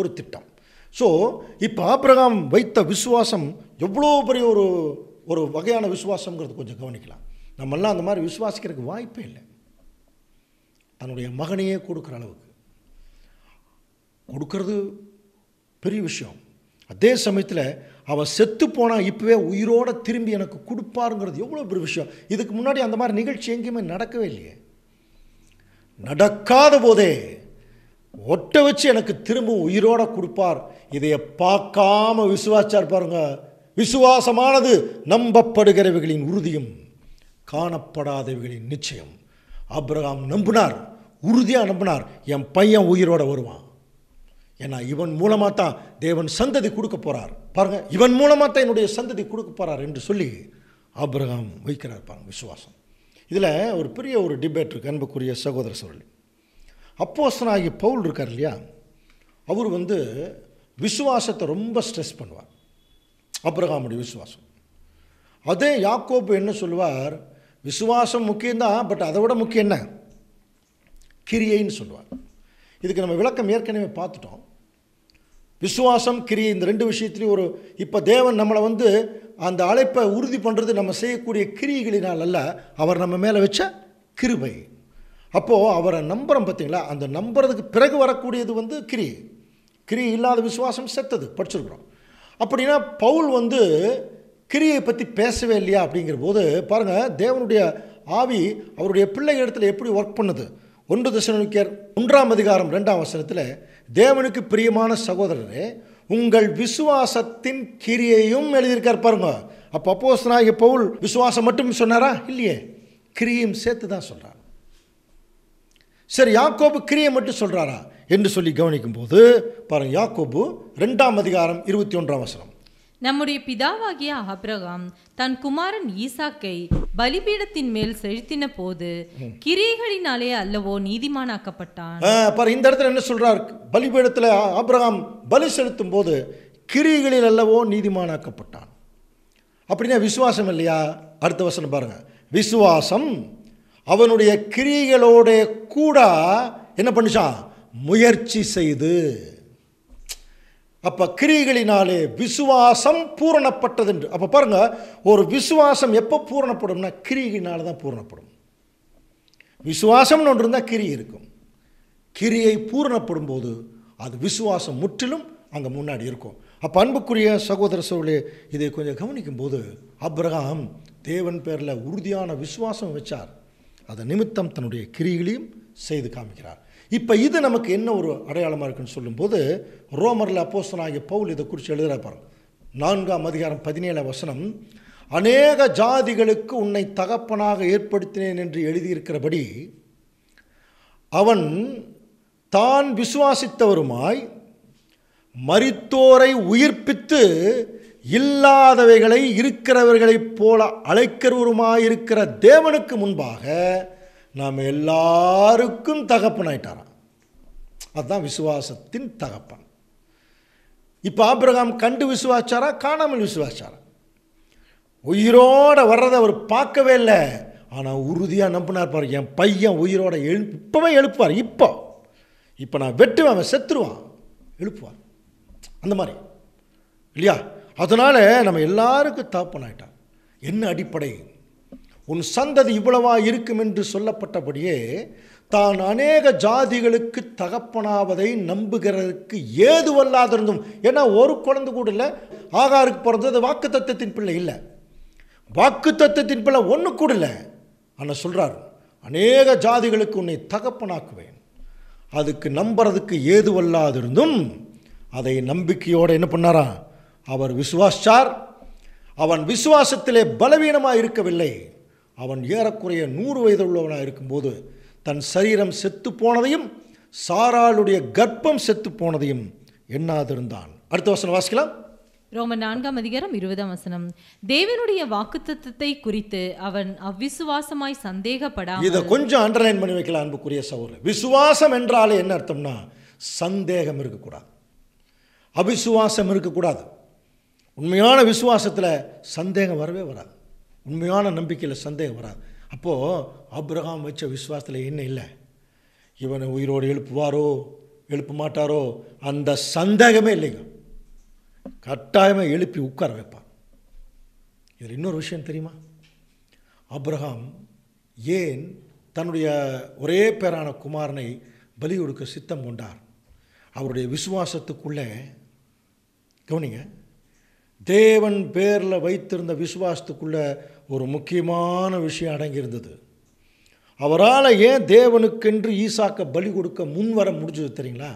ஒரு திட்டம் ஸோ இப்போ ஆபிரகாம் வைத்த விசுவாசம் எவ்வளோ பெரிய ஒரு ஒரு வகையான விசுவாசங்கிறது கொஞ்சம் கவனிக்கலாம் நம்மெல்லாம் அந்த மாதிரி விசுவாசிக்கிறதுக்கு வாய்ப்பே இல்லை தன்னுடைய மகனையே கொடுக்குற அளவுக்கு கொடுக்கறது பெரிய விஷயம் அதே சமயத்தில் அவள் செத்து போனால் இப்போவே உயிரோடு திரும்பி எனக்கு கொடுப்பாருங்கிறது எவ்வளோ பெரிய விஷயம் இதுக்கு முன்னாடி அந்த மாதிரி நிகழ்ச்சி எங்கேயுமே நடக்கவே இல்லையே நடக்காத போதே ஒட்டை வச்சு எனக்கு திரும்ப உயிரோட கொடுப்பார் இதையை பார்க்காம விசுவாசார் பாருங்க விசுவாசமானது நம்பப்படுகிறவைகளின் உறுதியும் காணப்படாதவைகளின் நிச்சயம் அப்ரஹாம் நம்பினார் உறுதியாக நம்பினார் என் பையன் உயிரோடு வருவான் ஏன்னா இவன் மூலமாக தான் தேவன் சந்ததி கொடுக்க போகிறார் பாருங்கள் இவன் மூலமாக தான் என்னுடைய சந்ததி கொடுக்க போகிறார் என்று சொல்லி அப்ரகாம் வைக்கிறார் பாருங்க விசுவாசம் இதில் ஒரு பெரிய ஒரு டிபேட் இருக்குது அன்புக்குரிய சகோதர சொல்லி அப்போசனாகி பவுல் இருக்கார் இல்லையா அவர் வந்து விசுவாசத்தை ரொம்ப ஸ்ட்ரெஸ் பண்ணுவார் அப்ரகாமுடைய விசுவாசம் அதே யாக்கோப்பு என்ன சொல்லுவார் விசுவாசம் முக்கியம்தான் பட் அதை விட முக்கியம் என்ன கிரியைன்னு சொல்லுவார் இதுக்கு நம்ம விளக்கம் ஏற்கனவே பார்த்துட்டோம் விசுவாசம் கிரியை இந்த ரெண்டு விஷயத்துலையும் ஒரு இப்போ தேவன் நம்மளை வந்து அந்த அழைப்பை உறுதி பண்ணுறது நம்ம செய்யக்கூடிய கிரியைகளினால் அல்ல அவர் நம்ம மேலே வச்ச கிருபை அப்போது அவரை நம்புகிறோம் பார்த்தீங்களா அந்த நம்புறதுக்கு பிறகு வரக்கூடியது வந்து கிரி கிரி இல்லாத விசுவாசம் செத்தது படிச்சிருக்கிறோம் அப்படின்னா பவுல் வந்து கிரியை பற்றி பேசவே இல்லையா அப்படிங்கிற போது பாருங்கள் தேவனுடைய ஆவி அவருடைய பிள்ளை இடத்துல எப்படி ஒர்க் பண்ணுது ஒன்று தசனிக்கர் ஒன்றாம் அதிகாரம் ரெண்டாம் வசனத்தில் தேவனுக்கு பிரியமான சகோதரரே உங்கள் விசுவாசத்தின் கிரியையும் எழுதியிருக்கார் பாருங்க அப்போ அப்போஸ் நாயகி பவுல் விசுவாசம் மட்டும் சொன்னாரா இல்லையே கிரியையும் சேர்த்து தான் சொல்கிறார் சரி யாக்கோபு கிரியை மட்டும் சொல்கிறாரா என்று சொல்லி கவனிக்கும் போது பாருங்கள் யாக்கோபு ரெண்டாம் அதிகாரம் இருபத்தி ஒன்றாம் வசனம் நம்முடைய பிதாவாகிய அப்ரகாம் தன் குமாரன் ஈசாக்கை பலிபீடத்தின் மேல் செலுத்தின போது கிரியைகளினாலே அல்லவோ நீதிமானாக்கப்பட்டான் இந்த இடத்துல என்ன சொல்றார் பலிபீடத்தில் அப்ரகாம் பலி செலுத்தும் போது கிரியைகளில் அல்லவோ நீதிமானாக்கப்பட்டான் அப்படின்னா விசுவாசம் இல்லையா அடுத்த வசனம் பாருங்க விசுவாசம் அவனுடைய கிரியைகளோட கூட என்ன பண்ணிச்சான் முயற்சி செய்து அப்போ கிரிகளினாலே விசுவாசம் பூரணப்பட்டது என்று அப்போ பாருங்கள் ஒரு விசுவாசம் எப்போ பூரணப்படும்னா கிரியைகளினால தான் பூரணப்படும் விசுவாசம்னு ஒன்று இருந்தால் கிரி இருக்கும் கிரியை பூரணப்படும் போது அது விசுவாசம் முற்றிலும் அங்கே முன்னாடி இருக்கும் அப்போ அன்புக்குரிய சகோதர சோழே இதை கொஞ்சம் கவனிக்கும் போது அப்ரஹாம் தேவன் பேரில் உறுதியான விசுவாசம் வச்சார் அதை நிமித்தம் தன்னுடைய கிரிகளையும் செய்து காமிக்கிறார் இப்போ இது நமக்கு என்ன ஒரு அடையாளமாக இருக்குன்னு சொல்லும்போது ரோமரில் அப்போஸ்தனாகிய பவுல் இதை குறித்து எழுதுகிற பாருங்க நான்காம் அதிகாரம் பதினேழு வசனம் அநேக ஜாதிகளுக்கு உன்னை தகப்பனாக ஏற்படுத்தினேன் என்று எழுதியிருக்கிறபடி அவன் தான் விசுவாசித்தவருமாய் மரித்தோரை உயிர்ப்பித்து இல்லாதவைகளை இருக்கிறவர்களைப் போல அழைக்கிறவருமாயிருக்கிற தேவனுக்கு முன்பாக நாம் எல்லாருக்கும் தகப்பனாயிட்டாராம் அதுதான் விசுவாசத்தின் தகப்பன் இப்போ ஆப்ரகாம் கண்டு விசுவாச்சாரா காணாமல் விசுவாச்சாரா உயிரோடு வர்றதை அவர் பார்க்கவே இல்லை ஆனால் உறுதியாக நம்பினார் பாரு என் பையன் உயிரோட எழு இப்போவே எழுப்புவார் இப்போ இப்போ நான் வெட்டுவேன் அவன் செத்துருவான் எழுப்புவார் அந்த மாதிரி இல்லையா அதனால் நம்ம எல்லாருக்கும் தாப்பனாயிட்டான் என்ன அடிப்படை உன் சந்ததி இவ்வளவா இருக்கும் என்று சொல்லப்பட்டபடியே தான் அநேக ஜாதிகளுக்கு தகப்பனாவதை நம்புகிறதுக்கு ஏதுவல்லாதிருந்தும் ஏன்னா ஒரு குழந்தை கூட இல்லை ஆகாருக்கு பிறந்தது வாக்கு தத்துவத்தின் பிள்ளை இல்லை வாக்கு தத்துவத்தின் பிள்ளை ஒன்று கூட இல்லை ஆனால் சொல்கிறார் அநேக ஜாதிகளுக்கு உன்னை தகப்பனாக்குவேன் அதுக்கு நம்புறதுக்கு ஏதுவல்லாதிருந்தும் அதை நம்பிக்கையோடு என்ன பண்ணாரா அவர் விசுவாசார் அவன் விசுவாசத்திலே பலவீனமாக இருக்கவில்லை அவன் ஏறக்குறைய நூறு உள்ளவனாக இருக்கும்போது தன் சரீரம் செத்து போனதையும் சாராளுடைய கர்ப்பம் செத்து போனதையும் எண்ணாதிருந்தான் அடுத்த வசனம் வாசிக்கலாம் ரோம நான்காம் அதிகாரம் இருபதாம் வசனம் தேவனுடைய வாக்குத்தத்தை குறித்து அவன் அவ்விசுவாசமாய் சந்தேகப்படாமல் இதை கொஞ்சம் அண்டர்லைன் பண்ணி வைக்கலாம் அன்புக்குரிய சவுர் விசுவாசம் என்றாலே என்ன அர்த்தம்னா சந்தேகம் இருக்கக்கூடாது அவிசுவாசம் இருக்கக்கூடாது உண்மையான விசுவாசத்தில் சந்தேகம் வரவே வராது உண்மையான நம்பிக்கையில் சந்தேகம் வராது அப்போது அப்ரஹாம் வச்ச விஸ்வாசத்தில் என்ன இல்லை இவனை உயிரோடு எழுப்புவாரோ எழுப்ப மாட்டாரோ அந்த சந்தேகமே இல்லைங்க கட்டாயமாக எழுப்பி உட்கார வைப்பான் இதில் இன்னொரு விஷயம் தெரியுமா அப்ரஹாம் ஏன் தன்னுடைய ஒரே பேரான குமாரனை பலி கொடுக்க சித்தம் கொண்டார் அவருடைய விசுவாசத்துக்குள்ளே கவனிங்க தேவன் பேரில் வைத்திருந்த விசுவாசத்துக்குள்ள ஒரு முக்கியமான விஷயம் அடங்கியிருந்தது அவரால் ஏன் தேவனுக்கென்று ஈசாக்க பலி கொடுக்க முன்வர முடிஞ்சது தெரியுங்களா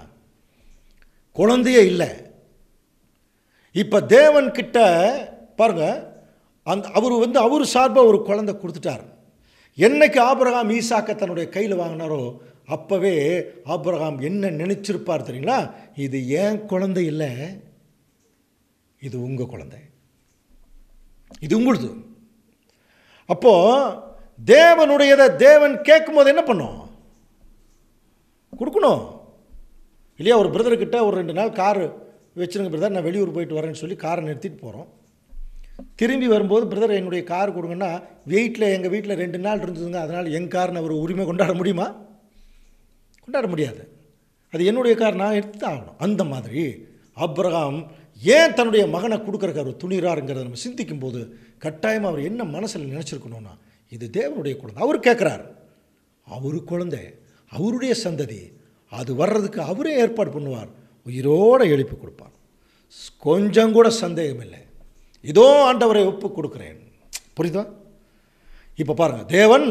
குழந்தையே இல்லை இப்போ தேவன்கிட்ட பாருங்கள் அந்த அவர் வந்து அவர் சார்பாக ஒரு குழந்தை கொடுத்துட்டார் என்னைக்கு ஆபரகாம் ஈசாக்க தன்னுடைய கையில் வாங்கினாரோ அப்போவே ஆபரகாம் என்ன நினச்சிருப்பார் தெரியுங்களா இது ஏன் குழந்தை இல்லை இது உங்கள் குழந்தை இது உங்களுது அப்போது தேவனுடையதை தேவன் கேட்கும்போது என்ன பண்ணும் கொடுக்கணும் இல்லையா ஒரு பிரதர்கிட்ட ஒரு ரெண்டு நாள் கார் வச்சுருங்க பிரதர் நான் வெளியூர் போயிட்டு வரேன்னு சொல்லி காரை நிறுத்திட்டு போகிறோம் திரும்பி வரும்போது பிரதர் என்னுடைய கார் கொடுங்கன்னா வெயிட்டில் எங்கள் வீட்டில் ரெண்டு நாள் இருந்ததுங்க அதனால் என் கார்னு அவர் ஒரு உரிமை கொண்டாட முடியுமா கொண்டாட முடியாது அது என்னுடைய கார் நான் எடுத்து ஆகணும் அந்த மாதிரி அப்ரகாம் ஏன் தன்னுடைய மகனை கொடுக்குறக்கு அவர் துணிகிறாருங்கிறத நம்ம சிந்திக்கும் போது கட்டாயமாக அவர் என்ன மனசில் நினச்சிருக்கணும்னா இது தேவனுடைய குழந்தை அவர் கேட்குறார் அவரு குழந்தை அவருடைய சந்ததி அது வர்றதுக்கு அவரே ஏற்பாடு பண்ணுவார் உயிரோடு எழுப்பி கொடுப்பார் கொஞ்சம் கூட சந்தேகம் இல்லை இதோ ஆண்டவரை ஒப்பு கொடுக்குறேன் புரியுதா இப்போ பாருங்கள் தேவன்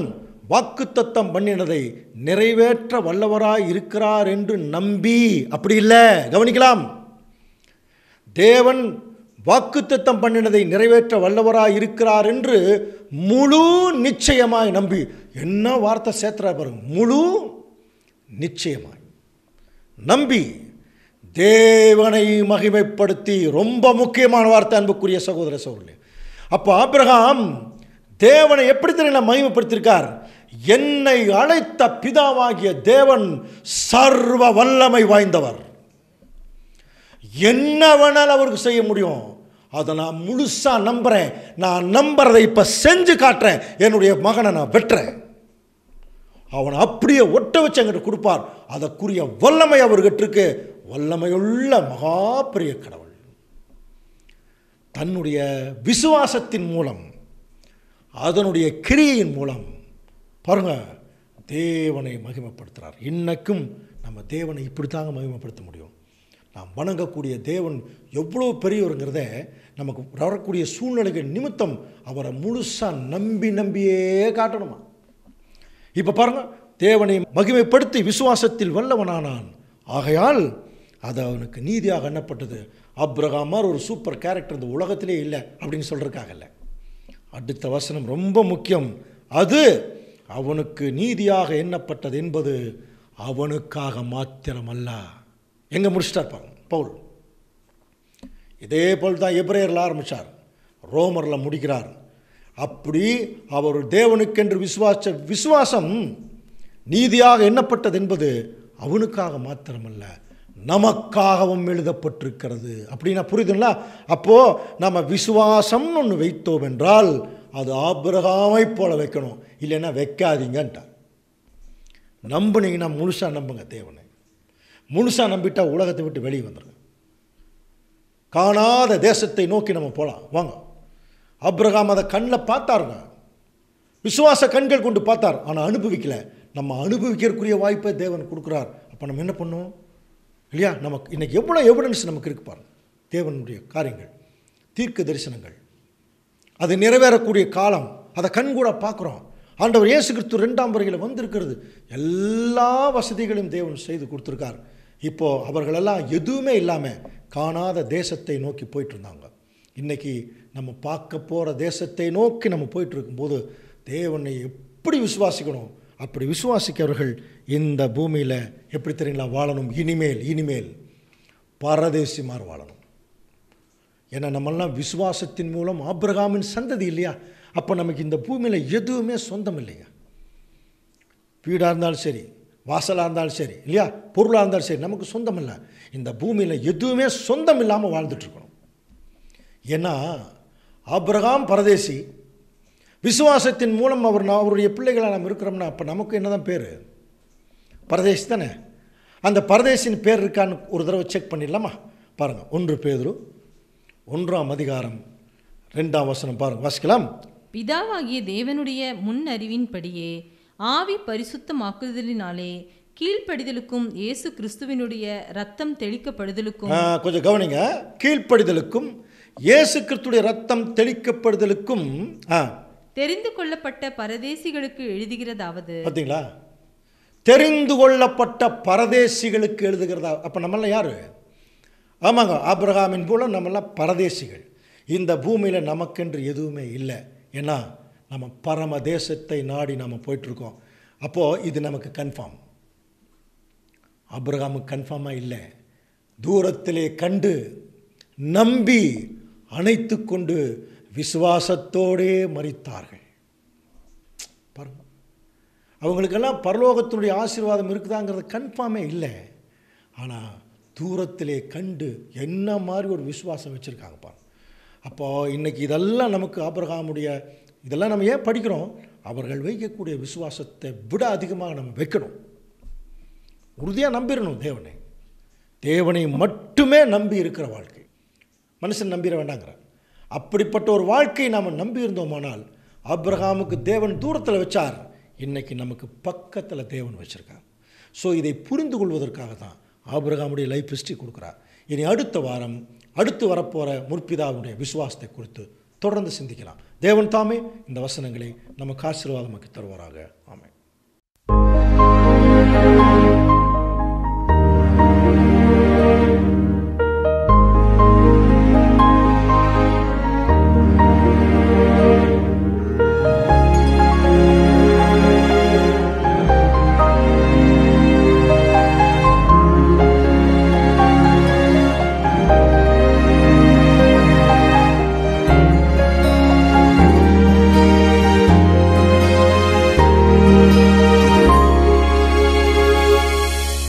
வாக்குத்தத்தம் பண்ணினதை நிறைவேற்ற வல்லவராக இருக்கிறார் என்று நம்பி அப்படி இல்லை கவனிக்கலாம் தேவன் வாக்குத்தத்தம் பண்ணினதை நிறைவேற்ற வல்லவராக இருக்கிறார் என்று முழு நிச்சயமாய் நம்பி என்ன வார்த்தை சேர்த்துறா பாருங்க முழு நிச்சயமாய் நம்பி தேவனை மகிமைப்படுத்தி ரொம்ப முக்கியமான வார்த்தை அன்புக்குரிய சகோதர சகோதரர்களே அப்போ ஆபிரகாம் தேவனை எப்படி தெரியல மகிமைப்படுத்தியிருக்கார் என்னை அழைத்த பிதாவாகிய தேவன் சர்வ வல்லமை வாய்ந்தவர் என்ன வேணாலும் அவருக்கு செய்ய முடியும் அதை நான் முழுசாக நம்புகிறேன் நான் நம்புறதை இப்போ செஞ்சு காட்டுறேன் என்னுடைய மகனை நான் வெட்டுறேன் அவனை அப்படியே ஒட்ட வச்சு எங்கிட்ட கொடுப்பார் அதற்குரிய வல்லமை அவர்கிட்ட இருக்கு வல்லமையுள்ள மகா பெரிய கடவுள் தன்னுடைய விசுவாசத்தின் மூலம் அதனுடைய கிரியையின் மூலம் பாருங்க தேவனை மகிமைப்படுத்துகிறார் இன்னைக்கும் நம்ம தேவனை இப்படி தாங்க மகிமைப்படுத்த முடியும் நாம் வணங்கக்கூடிய தேவன் எவ்வளோ பெரியவருங்கிறத நமக்கு வரக்கூடிய சூழ்நிலைகள் நிமித்தம் அவரை முழுசாக நம்பி நம்பியே காட்டணுமா இப்போ பாருங்கள் தேவனை மகிமைப்படுத்தி விசுவாசத்தில் வல்லவனானான் ஆகையால் அது அவனுக்கு நீதியாக எண்ணப்பட்டது அப்ரகாமார் ஒரு சூப்பர் கேரக்டர் இந்த உலகத்திலே இல்லை அப்படின்னு சொல்கிறதுக்காகல்ல அடுத்த வசனம் ரொம்ப முக்கியம் அது அவனுக்கு நீதியாக எண்ணப்பட்டது என்பது அவனுக்காக மாத்திரமல்ல எங்கே முடிச்சுட்டா இருப்பாங்க பவுல் இதே போல் தான் எப்ரேயரில் ஆரம்பித்தார் ரோமரில் முடிக்கிறார் அப்படி அவர் தேவனுக்கென்று விசுவாச விசுவாசம் நீதியாக எண்ணப்பட்டது என்பது அவனுக்காக மாத்திரமல்ல நமக்காகவும் எழுதப்பட்டிருக்கிறது அப்படின்னா புரியுதுங்களா அப்போது நம்ம விசுவாசம்னு ஒன்று வைத்தோம் என்றால் அது ஆபிரகாமை போல வைக்கணும் இல்லைன்னா வைக்காதீங்கன்ட்டார் நம்புனீங்கன்னா முழுசாக நம்புங்க தேவனை முழுசாக நம்பிட்டால் உலகத்தை விட்டு வெளியே வந்துடுங்க காணாத தேசத்தை நோக்கி நம்ம போகலாம் வாங்க அப்ரகாம் அதை கண்ணில் பார்த்தாருங்க விசுவாச கண்கள் கொண்டு பார்த்தார் ஆனால் அனுபவிக்கலை நம்ம அனுபவிக்கிறக்குரிய வாய்ப்பை தேவன் கொடுக்குறார் அப்போ நம்ம என்ன பண்ணுவோம் இல்லையா நமக்கு இன்றைக்கி எவ்வளோ எவிடன்ஸ் நமக்கு இருக்கு பாருங்க தேவனுடைய காரியங்கள் தீர்க்க தரிசனங்கள் அது நிறைவேறக்கூடிய காலம் அதை கண்கூட பார்க்குறோம் ஆண்டவர் இயேசு கிறிஸ்து ரெண்டாம் முறையில் வந்திருக்கிறது எல்லா வசதிகளையும் தேவன் செய்து கொடுத்துருக்கார் இப்போது அவர்களெல்லாம் எதுவுமே இல்லாமல் காணாத தேசத்தை நோக்கி போயிட்டுருந்தாங்க இன்றைக்கி நம்ம பார்க்க போகிற தேசத்தை நோக்கி நம்ம போயிட்டுருக்கும்போது தேவனை எப்படி விசுவாசிக்கணும் அப்படி விசுவாசிக்கிறவர்கள் இந்த பூமியில் எப்படி தெரியுங்களா வாழணும் இனிமேல் இனிமேல் பரதேசிமார் வாழணும் ஏன்னா நம்மெல்லாம் விசுவாசத்தின் மூலம் ஆப்ரகாமின் சந்ததி இல்லையா அப்போ நமக்கு இந்த பூமியில் எதுவுமே சொந்தம் இல்லையா வீடாக இருந்தாலும் சரி வாசலாக இருந்தாலும் சரி இல்லையா பொருளாக இருந்தாலும் சரி நமக்கு சொந்தம் இல்லை இந்த பூமியில் எதுவுமே சொந்தம் இல்லாமல் வாழ்ந்துட்டுருக்கணும் ஏன்னா அப்ரஹாம் பரதேசி விசுவாசத்தின் மூலம் அவர் நான் அவருடைய பிள்ளைகளாக நம்ம இருக்கிறோம்னா அப்போ நமக்கு என்ன தான் பேர் பரதேசி தானே அந்த பரதேசின் பேர் இருக்கான்னு ஒரு தடவை செக் பண்ணிடலாமா பாருங்கள் ஒன்று பேதுரு ஒன்றாம் அதிகாரம் ரெண்டாம் வசனம் பாருங்கள் வாசிக்கலாம் பிதாவாகிய தேவனுடைய முன் ஆவி பரிசுத்தமாக்குதலினாலே கீழ்ப்படிதலுக்கும் இயேசு கிறிஸ்துவினுடைய ரத்தம் தெளிக்கப்படுதலுக்கும் கொஞ்சம் கவனிங்க கீழ்ப்படிதலுக்கும் இயேசு கிறிஸ்துடைய ரத்தம் தெளிக்கப்படுதலுக்கும் தெரிந்து கொள்ளப்பட்ட பரதேசிகளுக்கு எழுதுகிறதாவது பார்த்தீங்களா தெரிந்து கொள்ளப்பட்ட பரதேசிகளுக்கு எழுதுகிறதா அப்போ நம்மளாம் யார் ஆமாங்க ஆப்ரஹாமின் போல நம்மளாம் பரதேசிகள் இந்த பூமியில் நமக்கென்று எதுவுமே இல்லை ஏன்னா நம்ம பரம தேசத்தை நாடி நம்ம போயிட்டுருக்கோம் அப்போது இது நமக்கு கன்ஃபார்ம் அப்ரஹாமுக்கு கன்ஃபார்மாக இல்லை தூரத்திலே கண்டு நம்பி அணைத்து கொண்டு விசுவாசத்தோடே மறித்தார்கள் பாருங்க அவங்களுக்கெல்லாம் பரலோகத்தினுடைய ஆசீர்வாதம் இருக்குதாங்கிறது கன்ஃபார்மே இல்லை ஆனால் தூரத்திலே கண்டு என்ன மாதிரி ஒரு விசுவாசம் வச்சுருக்காங்க அப்போது இன்றைக்கி இதெல்லாம் நமக்கு ஆபிரகாமுடைய இதெல்லாம் நம்ம ஏன் படிக்கிறோம் அவர்கள் வைக்கக்கூடிய விசுவாசத்தை விட அதிகமாக நம்ம வைக்கணும் உறுதியாக நம்பிடணும் தேவனை தேவனை மட்டுமே நம்பி இருக்கிற வாழ்க்கை மனுஷன் நம்பிட வேண்டாங்கிற அப்படிப்பட்ட ஒரு வாழ்க்கையை நாம் நம்பியிருந்தோமானால் அப்ரஹாமுக்கு தேவன் தூரத்தில் வச்சார் இன்றைக்கி நமக்கு பக்கத்தில் தேவன் வச்சுருக்கார் ஸோ இதை புரிந்து கொள்வதற்காக தான் ஆபிரகாமுடைய லைஃப் ஹிஸ்ட்ரி கொடுக்குறார் இனி அடுத்த வாரம் அடுத்து வரப்போகிற முற்பிதாவுடைய விசுவாசத்தை கொடுத்து தொடர்ந்து சிந்திக்கலாம் தேவன் தாமே இந்த வசனங்களை நமக்கு ஆசீர்வாதமாக்கி தருவாராக